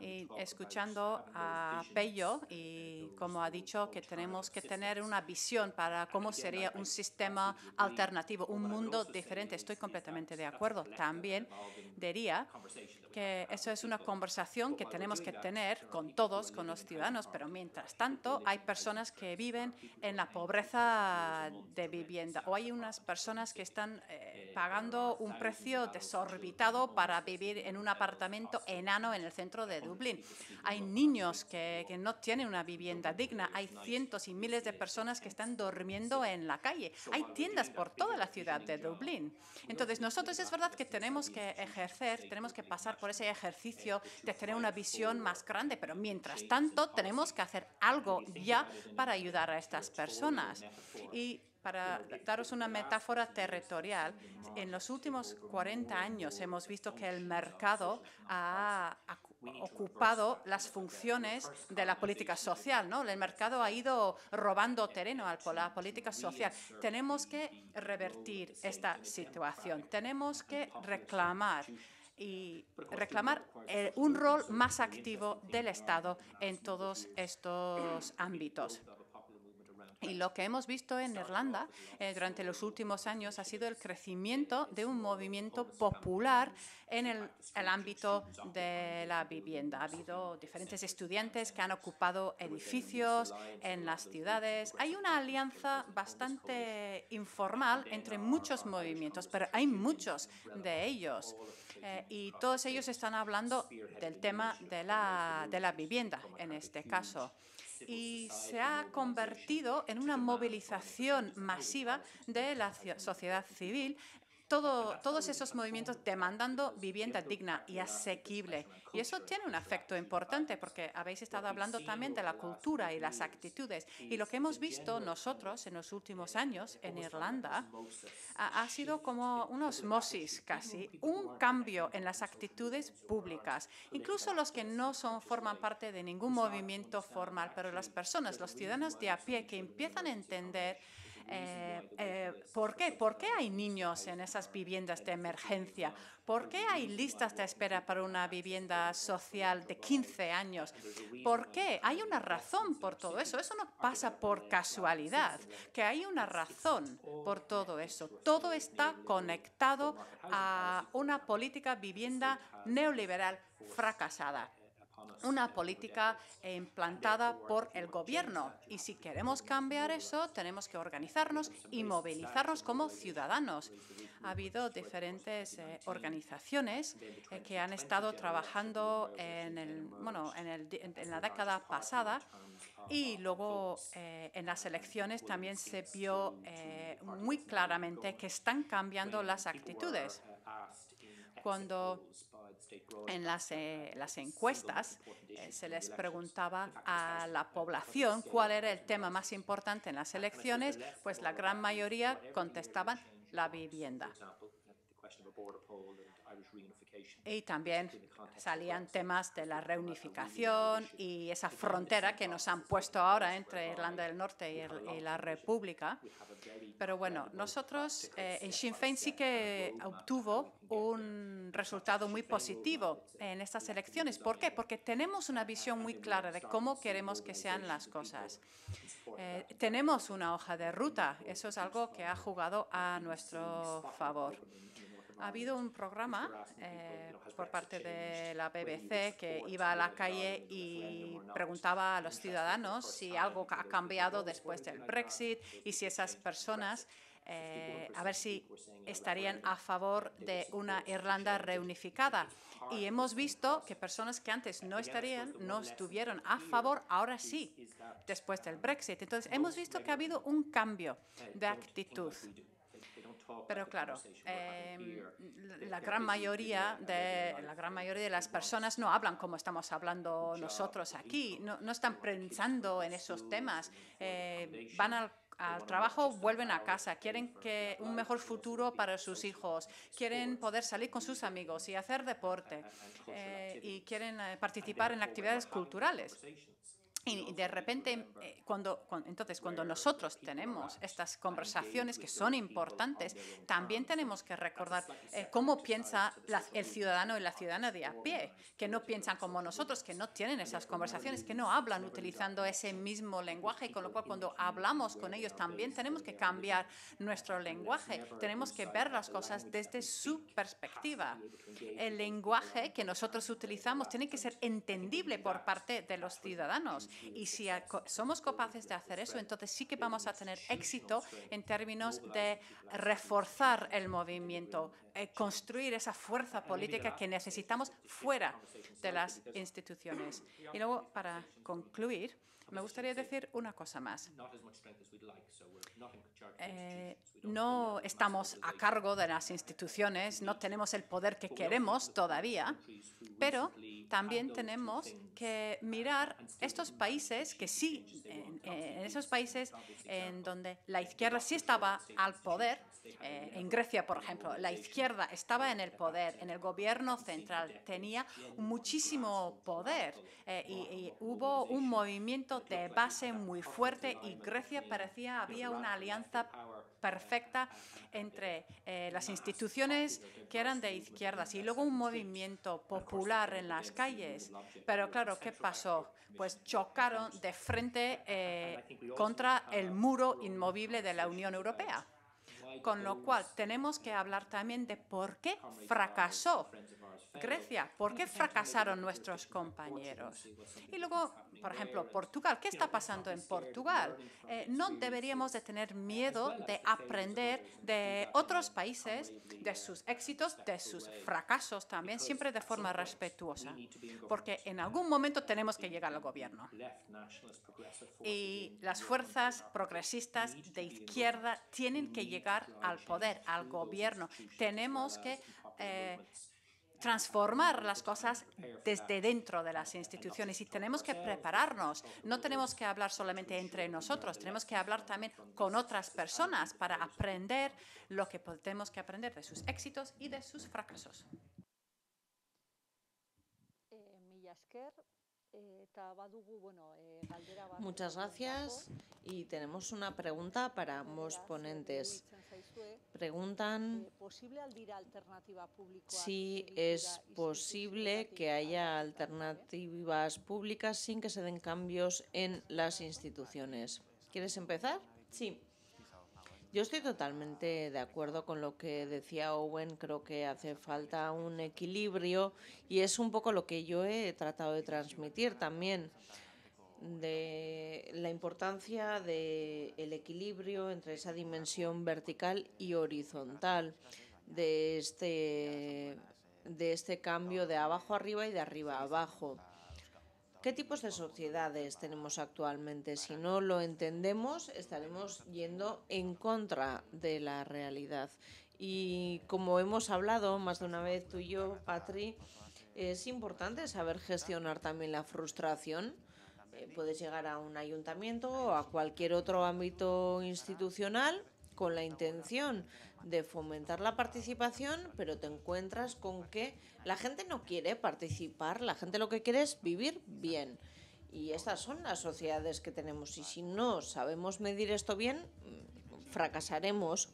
Y escuchando a Pello, y como ha dicho, que tenemos que tener una visión para cómo sería un sistema alternativo, un mundo diferente. Estoy completamente de acuerdo. También diría que eso es una conversación que tenemos que tener con todos, con los ciudadanos, pero mientras tanto hay personas que viven en la pobreza de vivienda o hay unas personas que están eh, pagando un precio desorbitado para vivir en un apartamento enano en el centro de Dublín. Hay niños que, que no tienen una vivienda digna, hay cientos y miles de personas que están durmiendo en la calle, hay tiendas por toda la ciudad de Dublín. Entonces, nosotros es verdad que tenemos que ejercer, tenemos que pasar por ese ejercicio de tener una visión más grande, pero mientras tanto tenemos que hacer algo ya para ayudar a estas personas. Y para daros una metáfora territorial, en los últimos 40 años hemos visto que el mercado ha ocupado las funciones de la política social, ¿no? El mercado ha ido robando terreno a la política social. Tenemos que revertir esta situación, tenemos que reclamar y reclamar este eh, un rol más activo del Estado en todos estos ámbitos. Y lo que hemos visto en Irlanda eh, durante los últimos años ha sido el crecimiento de un movimiento popular en el, ámbito de la vivienda. Ha habido diferentes estudiantes que han ocupado edificios en las ciudades. Hay una alianza bastante informal entre muchos movimientos, pero hay muchos de ellos. Eh, y todos ellos están hablando del tema de la, de la vivienda en este caso y se ha convertido en una movilización masiva de la sociedad civil todos esos movimientos demandando vivienda digna y asequible. Y eso tiene un efecto importante porque habéis estado hablando también de la cultura y las actitudes. Y lo que hemos visto nosotros en los últimos eh, años en Irlanda ha, sido como un osmosis casi, un cambio en las actitudes públicas. Incluso los que no son, forman parte de ningún movimiento formal, pero las personas, los ciudadanos de a pie que empiezan a entender eh, eh, ¿Por qué? Este ¿Por qué hay niños en esas viviendas de emergencia? ¿Por qué hay listas de espera para una vivienda social de 15 años? ¿Por qué? Hay una razón por todo eso. Eso no pasa por casualidad, que hay una razón por todo eso. Todo está conectado a una política vivienda neoliberal pues fracasada una política implantada por el gobierno. Y si queremos cambiar eso, tenemos que organizarnos y movilizarnos como ciudadanos. Ha habido diferentes eh, organizaciones eh, que han estado trabajando en, el, en, la década pasada y luego eh, en las elecciones también se vio muy claramente que están cambiando las actitudes. Cuando en las, eh, las encuestas eh, se les preguntaba a la población cuál era el tema más importante en las elecciones, pues la gran mayoría contestaban la vivienda y también este salían temas de la reunificación y esa frontera que nos han puesto ahora entre Irlanda del Norte y, la República. Pero bueno, nosotros en Sinn Féin sí que uh, obtuvo uh, un resultado muy uh, positivo en estas elecciones. ¿Por qué? Porque tenemos una visión muy clara de cómo queremos que sean las cosas. Eh, tenemos una hoja de ruta. Eso es algo que ha jugado a nuestro favor. Ha habido un programa eh, por parte de la BBC que iba a la calle y preguntaba a pues, los ciudadanos pues, si algo ha cambiado después del Brexit y si esas personas eh, a ver si pues, estarían a favor de una Irlanda reunificada. Y hemos visto que personas que antes no estarían, no estuvieron a favor, ahora sí, después del um, Brexit. Entonces, hemos visto que ha habido un cambio de actitud. Pero claro, em, este la, gran mayoría de, la gran mayoría de las personas no hablan como estamos hablando nosotros aquí, no, están pensando en esos temas, eh, van al trabajo, vuelven a casa, quieren que un mejor futuro para sus hijos, quieren poder salir con sus amigos y hacer deporte eh, y quieren eh, participar en actividades culturales. Y de repente, eh, cuando, entonces, pues, cuando nosotros tenemos estas conversaciones que pues, son importantes, también tenemos que recordar eh, cómo piensa el ciudadano y la ciudadana de a pie, que no piensan como pues, nosotros, que no tienen esas conversaciones, que no hablan utilizando ese mismo lenguaje, y con lo cual cuando hablamos con ellos también tenemos que cambiar nuestro lenguaje, tenemos que ver las cosas desde su perspectiva. El lenguaje que nosotros utilizamos tiene que ser entendible por parte de los ciudadanos y si somos capaces de hacer eso, entonces sí que vamos a tener éxito en términos de reforzar el movimiento, eh, construir esa fuerza política que necesitamos fuera de las instituciones. Y luego, para concluir, me gustaría decir una cosa más. Eh, no estamos a cargo de las instituciones, no tenemos el poder que queremos todavía, pero también tenemos que mirar estos países que sí, en, esos países en donde la izquierda sí estaba al poder, eh, en Grecia, por ejemplo, la izquierda estaba en el poder, en el gobierno central, tenía muchísimo poder eh, y, y hubo un movimiento de base muy fuerte y Grecia parecía había una alianza perfecta entre eh, las instituciones que eran de izquierdas y luego un movimiento popular en las calles. Pero claro, ¿qué pasó? Pues chocaron de frente eh, contra el muro inmovible de la Unión Europea. Con lo cual, tenemos que hablar también de por qué fracasó Grecia, ¿por qué fracasaron nuestros compañeros? Y luego, por ejemplo, Portugal, ¿qué está pasando en Portugal? Eh, no deberíamos de tener miedo de aprender de otros países, de sus éxitos, de sus fracasos también, siempre de forma respetuosa, porque en algún momento tenemos que llegar al gobierno. Y las fuerzas progresistas de izquierda tienen que llegar al poder, al gobierno. Tenemos que eh, transformar las cosas desde dentro de las instituciones y tenemos que prepararnos. No tenemos que hablar solamente entre nosotros, tenemos que hablar también con otras personas para aprender lo que tenemos que aprender de sus éxitos y de sus fracasos. Eh, eh, Muchas gracias. Y tenemos una pregunta para ambos ponentes. Preguntan eh, si es posible que haya alternativas públicas sin que se den cambios en las instituciones. ¿Quieres empezar? Sí. Yo estoy totalmente de acuerdo con lo que decía Owen, creo que hace falta un equilibrio y es un poco lo que yo he tratado de transmitir también de la importancia del equilibrio entre esa dimensión vertical y horizontal de este de este cambio de abajo arriba y de arriba abajo. ¿Qué tipos de sociedades tenemos actualmente? Si no lo entendemos, estaremos yendo en contra de la realidad. Y como hemos hablado más de una vez tú y yo, Patri, es importante saber gestionar también la frustración. Eh, puedes llegar a un ayuntamiento o a cualquier otro ámbito institucional con la intención de fomentar la participación, pero te encuentras con que la gente no quiere participar, la gente lo que quiere es vivir bien. Y estas son las sociedades que tenemos. Y si no sabemos medir esto bien, mm, fracasaremos.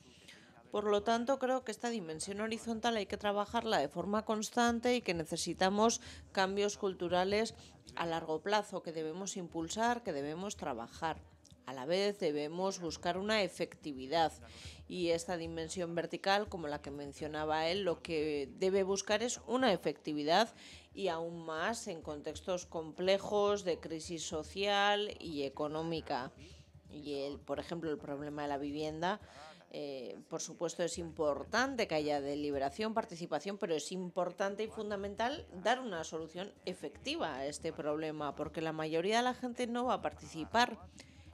Por lo tanto, creo que esta dimensión horizontal hay que trabajarla de forma constante y que necesitamos cambios culturales a largo plazo que debemos impulsar, que debemos trabajar. A la vez debemos buscar una efectividad y esta dimensión vertical, como la que mencionaba él, lo que debe buscar es una efectividad y aún más en contextos complejos de crisis social y económica. Y, el, por ejemplo, el problema de la vivienda eh, por supuesto, es importante que haya deliberación, participación, pero es importante y fundamental dar una solución efectiva a este problema, porque la mayoría de la gente no va a participar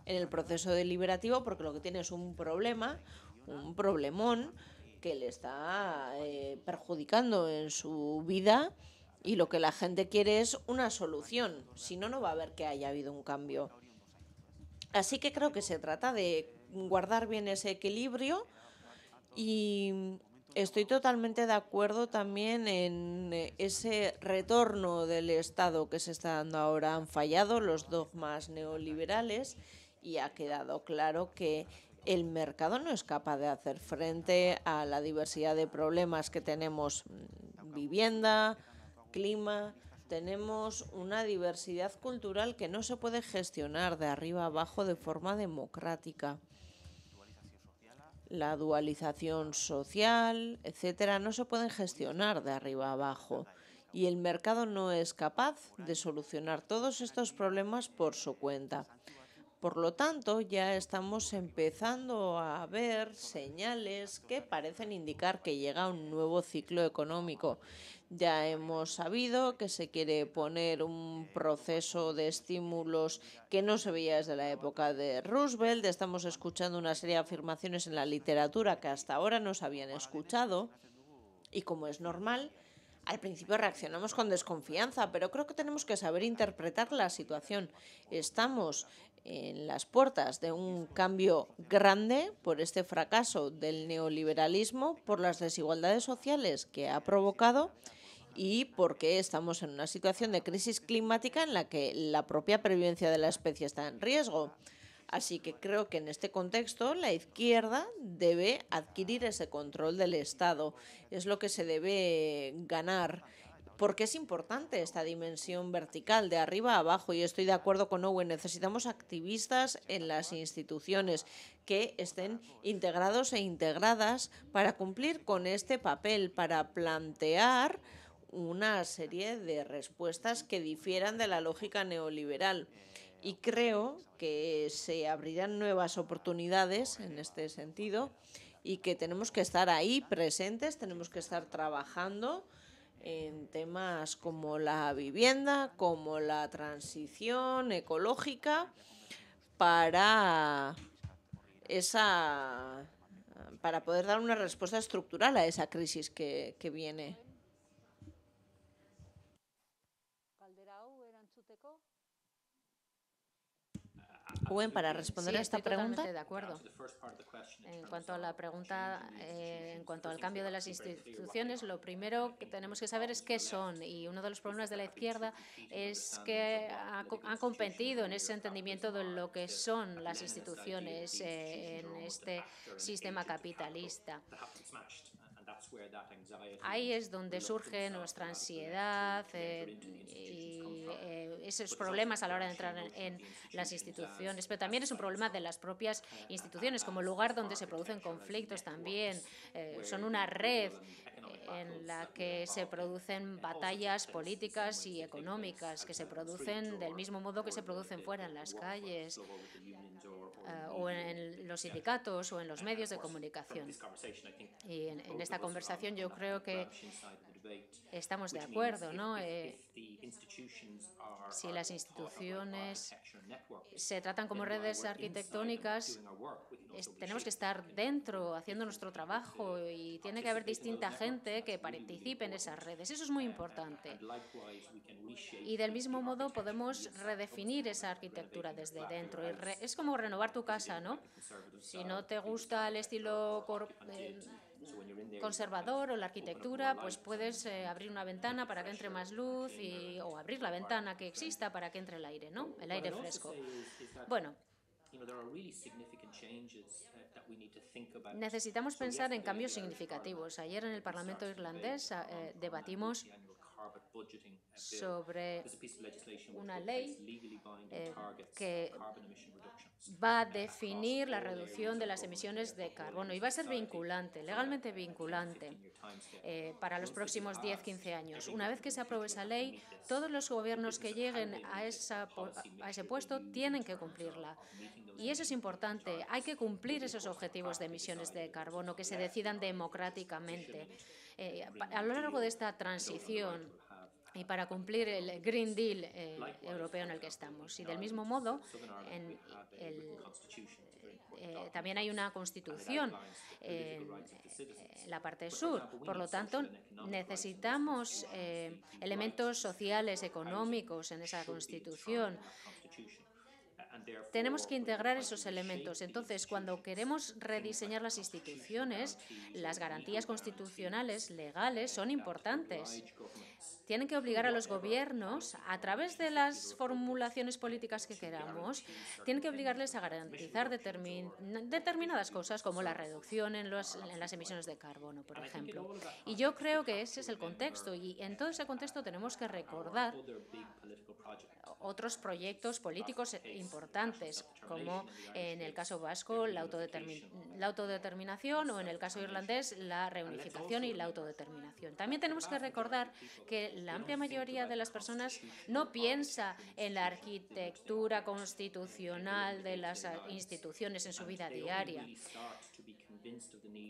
en el proceso deliberativo porque lo que tiene es un problema, un problemón que le está eh, perjudicando en su vida y lo que la gente quiere es una solución, si no, no va a haber que haya habido un cambio. Así que creo que se trata de guardar bien ese equilibrio y estoy totalmente de acuerdo también en eh, ese retorno del Estado que se está dando ahora. Han fallado los dogmas neoliberales y ha quedado claro que el mercado no es capaz de hacer frente a la diversidad de problemas que tenemos, mm, vivienda, clima, tenemos una diversidad cultural que no se puede gestionar de arriba abajo de forma democrática. La dualización social, etcétera, no se pueden gestionar de arriba abajo. Y el mercado no es capaz de solucionar todos estos problemas por su cuenta. Por lo tanto, ya estamos empezando a ver señales que parecen indicar que llega un nuevo ciclo económico. Ya hemos sabido que se quiere poner un proceso de estímulos que no se veía desde la época de Roosevelt. Estamos escuchando una serie de afirmaciones en la literatura que hasta ahora no se habían escuchado. Y como es normal, al principio reaccionamos con desconfianza, pero creo que tenemos que saber interpretar la situación. Estamos en las puertas de un cambio grande por este fracaso del neoliberalismo, por las desigualdades sociales que ha provocado y porque estamos en una situación de crisis climática en la que la propia previvencia de la especie está en riesgo. Así que creo que en este contexto la izquierda debe adquirir ese control del Estado. Es lo que se debe ganar porque es importante esta dimensión vertical de arriba a abajo y estoy de acuerdo con Owen, necesitamos activistas en las instituciones que estén integrados e integradas para cumplir con este papel, para plantear una serie de respuestas que difieran de la lógica neoliberal. Y creo que se abrirán nuevas oportunidades en este sentido y que tenemos que estar ahí presentes, tenemos que estar trabajando en temas como la vivienda, como la transición ecológica, para esa para poder dar una respuesta estructural a esa crisis que, que viene. Bueno para responder a esta estoy pregunta. de acuerdo. Eh, en cuanto a la pregunta, en cuanto al cambio de las instituciones, lo primero que tenemos que saber es qué son. Y uno de los problemas de la izquierda es que han competido en ese entendimiento de lo que son las instituciones eh, en este sistema capitalista. Ahí es donde surge nuestra ansiedad eh, y eh, esos problemas a la hora de entrar en, las instituciones, pero también es un problema de las propias eh, instituciones como lugar donde se producen conflictos también, son una red en la que se producen batallas políticas y económicas, que se producen del mismo modo que se producen fuera en las calles, eh, o en los sindicatos, o en los medios de comunicación. Y en esta conversación yo creo que estamos de acuerdo, ¿no? Eh, si las instituciones se tratan como redes arquitectónicas, tenemos que estar dentro haciendo nuestro trabajo y tiene que haber distinta gente que participe en esas redes. Eso es muy uh, importante. Y del mismo modo podemos redefinir esa arquitectura desde dentro. es como renovar tu casa, ¿no? Si no te gusta el estilo conservador o la arquitectura, pues puedes eh, abrir una ventana para que entre más luz y, o abrir la ventana que exista para que entre el aire, ¿no? El aire fresco. Bueno, necesitamos pensar en cambios significativos. Ayer en el Parlamento irlandés eh, debatimos Uh, sobre una ley eh, que va a definir la reducción de las emisiones de carbono y va a ser vinculante, legalmente vinculante, eh, para los próximos 10-15 años. Una vez que se apruebe esa ley, todos los gobiernos que lleguen a, ese puesto tienen que cumplirla. Y eso es importante. Hay que cumplir esos objetivos de emisiones de carbono que se decidan democráticamente. Eh, a lo largo de esta transición, y para cumplir el Green Deal eh, europeo en el que estamos. Y del mismo modo, eh, eh, también hay una constitución en la parte sur. Por lo tanto, necesitamos elementos sociales, económicos en esa constitución. Tenemos que integrar esos elementos. Entonces, cuando queremos rediseñar las instituciones, las garantías constitucionales, legales, son importantes. Pues tienen que obligar a los gobiernos, a través de las formulaciones políticas que queramos, tienen que obligarles a garantizar determinadas cosas, como la reducción en, las emisiones de carbono, por ejemplo. Y yo creo que ese es el contexto, y en todo ese contexto tenemos que recordar otros proyectos políticos importantes, como en el caso vasco la, la autodeterminación o en el caso irlandés la reunificación y la autodeterminación. También tenemos que recordar que la amplia mayoría de las personas no piensa en la arquitectura constitucional de las instituciones en su vida diaria.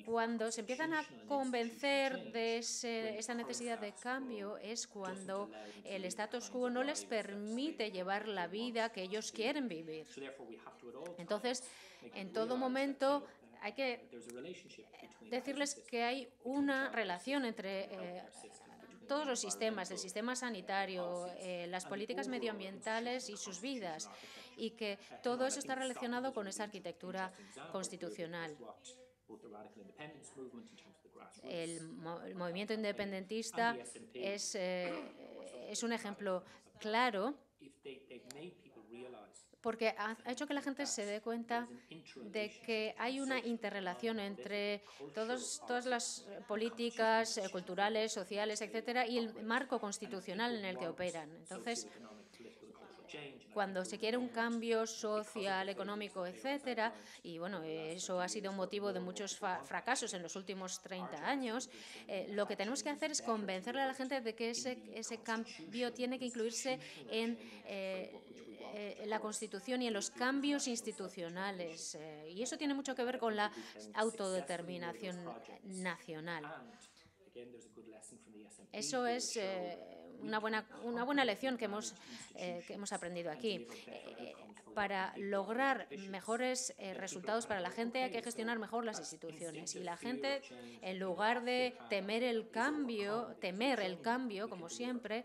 Cuando se empiezan a convencer de esa necesidad de cambio es cuando el status quo no les permite llevar la vida que ellos quieren vivir. Entonces, en todo momento uh, hay que decirles que hay una relación entre todos los sistemas, el sistema sanitario, eh, las políticas medioambientales y sus vidas, y que todo eso está relacionado con esa arquitectura constitucional. El, movimiento independentista es, eh, es un ejemplo claro porque ha hecho que la gente se dé cuenta de que hay una interrelación entre todas las eh, políticas eh, culturales, sociales, eh, etcétera, y el marco constitucional en el que operan. Entonces, cuando se quiere un cambio social, económico, etcétera, y bueno, eso ha sido motivo de muchos fracasos en los últimos 30 años, lo que tenemos que hacer es convencerle a la gente de que ese, cambio tiene que incluirse en eh, la Constitución y en los cambios institucionales. Eh, y eso tiene mucho que ver con la autodeterminación nacional. Eso es eh, una buena, una buena lección que hemos, eh, hemos aprendido aquí. Eh, para lograr mejores eh, resultados para la gente hay que gestionar mejor las instituciones. Y la gente, en lugar de temer el cambio, temer el cambio, como siempre,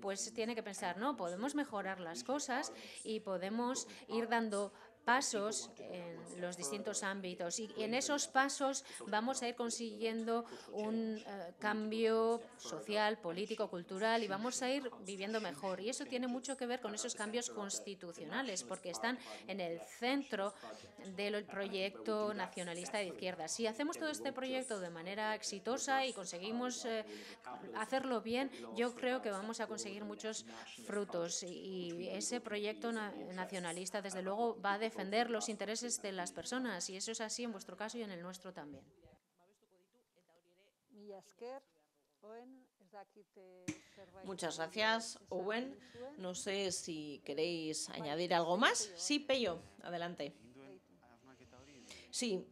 pues tiene que pensar, no, podemos mejorar las cosas y podemos ir dando pasos en los distintos ámbitos y en esos pasos vamos a ir consiguiendo un eh, cambio social, político, cultural y vamos a ir viviendo mejor. Y eso tiene mucho que ver con esos cambios constitucionales porque están en el centro del proyecto nacionalista de izquierda. Si hacemos todo este proyecto de manera exitosa y conseguimos eh, hacerlo bien, yo creo que vamos a conseguir muchos frutos y, ese proyecto nacionalista desde luego va a defender los intereses de las personas y eso es así en vuestro caso y en el nuestro también. Muchas gracias, Owen. No sé si queréis añadir algo más. Sí, Pello, adelante. Sí,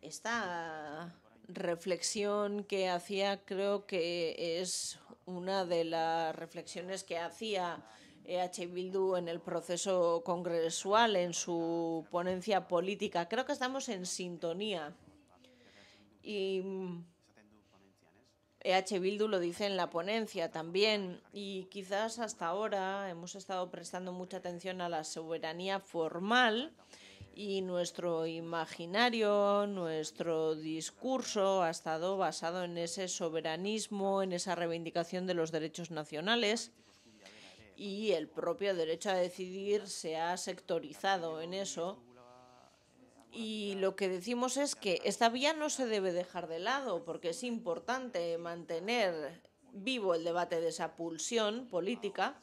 esta reflexión que hacía creo que es una de las reflexiones que hacía EH Bildu en el proceso congresual, en su ponencia política. Creo que estamos en sintonía. Y EH Bildu lo dice en la ponencia también. Y quizás hasta ahora hemos estado prestando mucha atención a la soberanía formal y nuestro imaginario, nuestro discurso ha estado basado en ese soberanismo, en esa reivindicación de los derechos nacionales y el propio derecho a decidir se ha sectorizado en eso. Y lo que decimos es que esta vía no se debe dejar de lado, porque es importante mantener vivo el debate de esa pulsión política,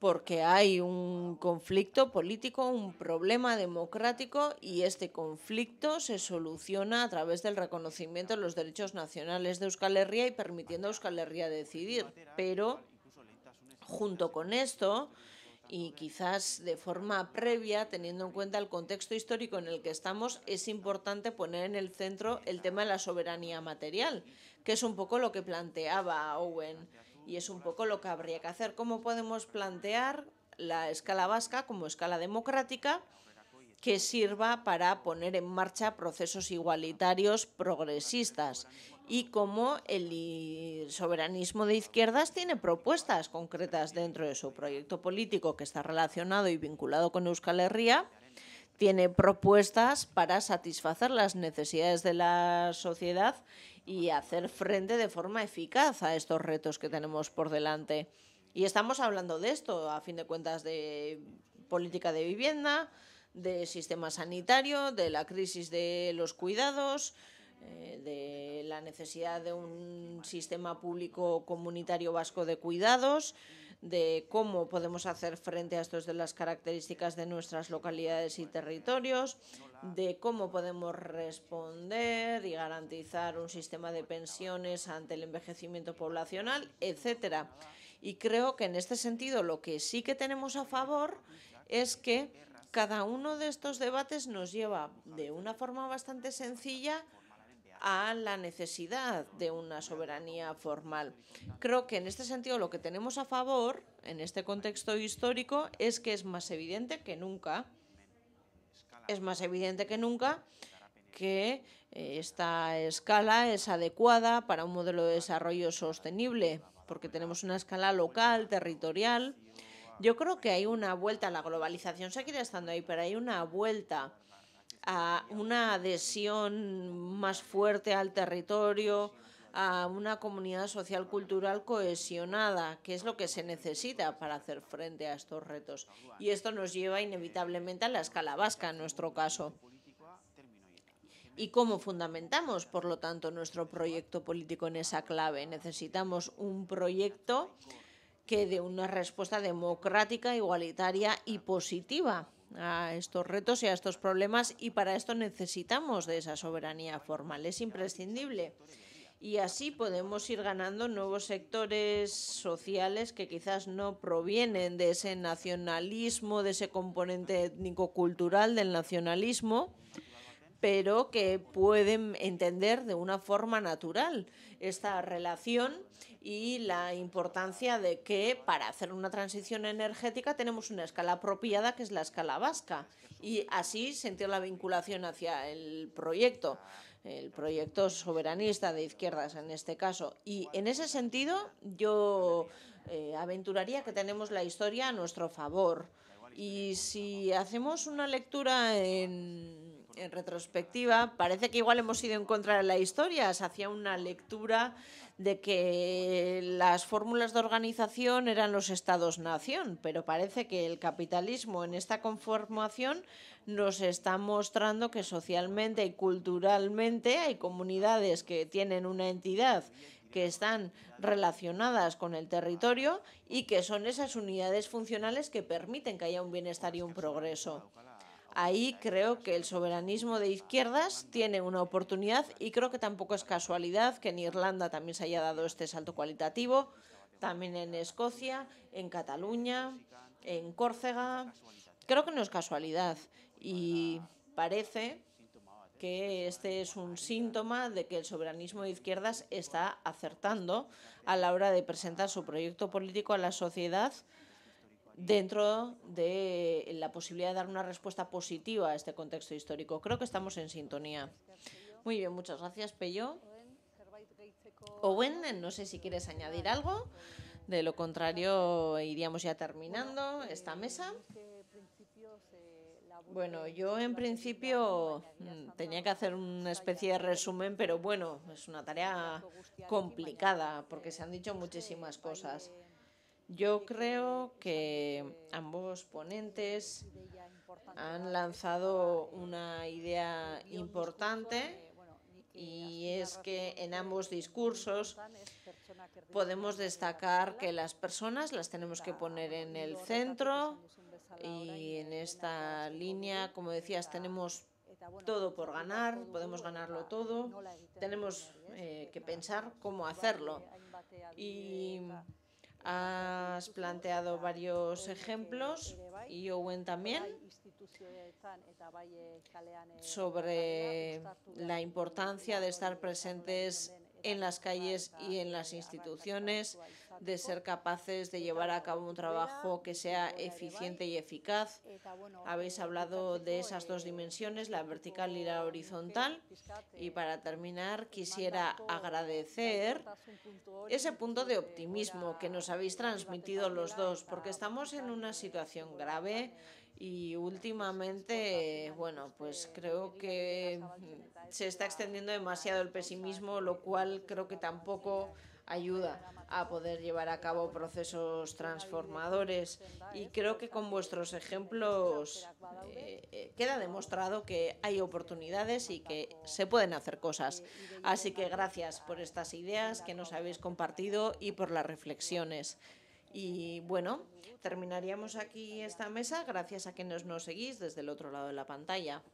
porque hay un conflicto político, un problema democrático, y este conflicto se soluciona a través del reconocimiento de los derechos nacionales de Euskal Herria y permitiendo a Euskal Herria decidir. Pero junto con esto y quizás de forma previa, teniendo en cuenta el contexto histórico en el que estamos, es importante poner en el centro el tema de la soberanía material, que es un poco lo que planteaba Owen y es un poco lo que habría que hacer. ¿Cómo podemos plantear la escala vasca como escala democrática? que sirva para poner en marcha procesos igualitarios progresistas y como el soberanismo de izquierdas tiene propuestas concretas dentro de su proyecto político que está relacionado y vinculado con Euskal Herria tiene propuestas para satisfacer las necesidades de la sociedad y hacer frente de forma eficaz a estos retos que tenemos por delante. Y estamos hablando de esto, a fin de cuentas, de política de vivienda, de sistema sanitario, de la crisis de los cuidados, eh, de la necesidad de un sistema público comunitario vasco de cuidados, de cómo podemos hacer frente a estas de las características de nuestras localidades y territorios, de cómo podemos responder y garantizar un sistema de pensiones ante el envejecimiento poblacional, etcétera. Y creo que en este sentido lo que sí que tenemos a favor es que cada uno de estos debates nos lleva de una forma bastante sencilla a la necesidad de una soberanía formal. Creo que en este sentido lo que tenemos a favor, en este contexto histórico, es que es más evidente que nunca, es más evidente que nunca que eh, esta escala es adecuada para un modelo de desarrollo sostenible, porque tenemos una escala local, territorial, yo creo que hay una vuelta, a la globalización seguirá estando ahí, pero hay una vuelta a una adhesión más fuerte al territorio, a una comunidad social cultural cohesionada, que es lo que se necesita para hacer frente a estos retos. Y esto nos lleva inevitablemente a la escala vasca en nuestro caso. ¿Y cómo fundamentamos, por lo tanto, nuestro proyecto político en esa clave? Necesitamos un proyecto que de una respuesta democrática, igualitaria y positiva a estos retos y a estos problemas y para esto necesitamos de esa soberanía formal, es imprescindible. Y así podemos ir ganando nuevos sectores sociales que quizás no provienen de ese nacionalismo, de ese componente étnico-cultural del nacionalismo, pero que pueden entender de una forma natural esta relación y la importancia de que para hacer una transición energética tenemos una escala apropiada que es la escala vasca y así sentir la vinculación hacia el proyecto, el proyecto soberanista de izquierdas en este caso. Y en ese sentido yo eh, aventuraría que tenemos la historia a nuestro favor. Y si hacemos una lectura en en retrospectiva, parece que igual hemos ido en contra de la historia. Se hacía una lectura de que las fórmulas de organización eran los estados-nación, pero parece que el capitalismo en esta conformación nos está mostrando que socialmente y culturalmente hay comunidades que tienen una entidad que están relacionadas con el territorio y que son esas unidades funcionales que permiten que haya un bienestar y un progreso. Ahí creo que el soberanismo de izquierdas tiene una oportunidad y creo que tampoco es casualidad que en Irlanda también se haya dado este salto cualitativo, también en Escocia, en Cataluña, en Córcega. Creo que no es casualidad y parece que este es un síntoma de que el soberanismo de izquierdas está acertando a la hora de presentar su proyecto político a la sociedad dentro de la posibilidad de dar una respuesta positiva a este contexto histórico. Creo que estamos en sintonía. Muy bien, muchas gracias, Pello Owen, no sé si quieres añadir algo. De lo contrario, iríamos ya terminando esta mesa. Bueno, yo en principio mm, tenía que hacer una especie de resumen, pero bueno, es una tarea complicada porque se han dicho muchísimas cosas. Yo creo que ambos ponentes han lanzado una idea importante y es que en ambos discursos podemos destacar que las personas las tenemos que poner en el centro y en esta línea, como decías, tenemos todo por ganar, podemos ganarlo todo, tenemos eh, que pensar cómo hacerlo. Y Has planteado varios ejemplos, y Owen también, sobre la importancia de estar presentes en las calles y en las instituciones, de ser capaces de llevar a cabo un trabajo que sea eficiente y eficaz. Habéis eh, hablado de esas dos dimensiones, la vertical y la horizontal. Y para terminar, quisiera agradecer ese punto de eh, optimismo que nos habéis transmitido los dos, porque estamos en una situación grave y últimamente, bueno, este pues mm, creo que se está extendiendo demasiado el pesimismo, lo cual creo que tampoco ayuda a poder llevar a cabo procesos transformadores. Y creo que con vuestros ejemplos eh, eh, queda demostrado que hay oportunidades y que se pueden hacer cosas. Así que gracias por estas ideas que nos habéis compartido y por las reflexiones. Y bueno, terminaríamos aquí esta mesa gracias a quienes nos seguís desde el otro lado de la pantalla.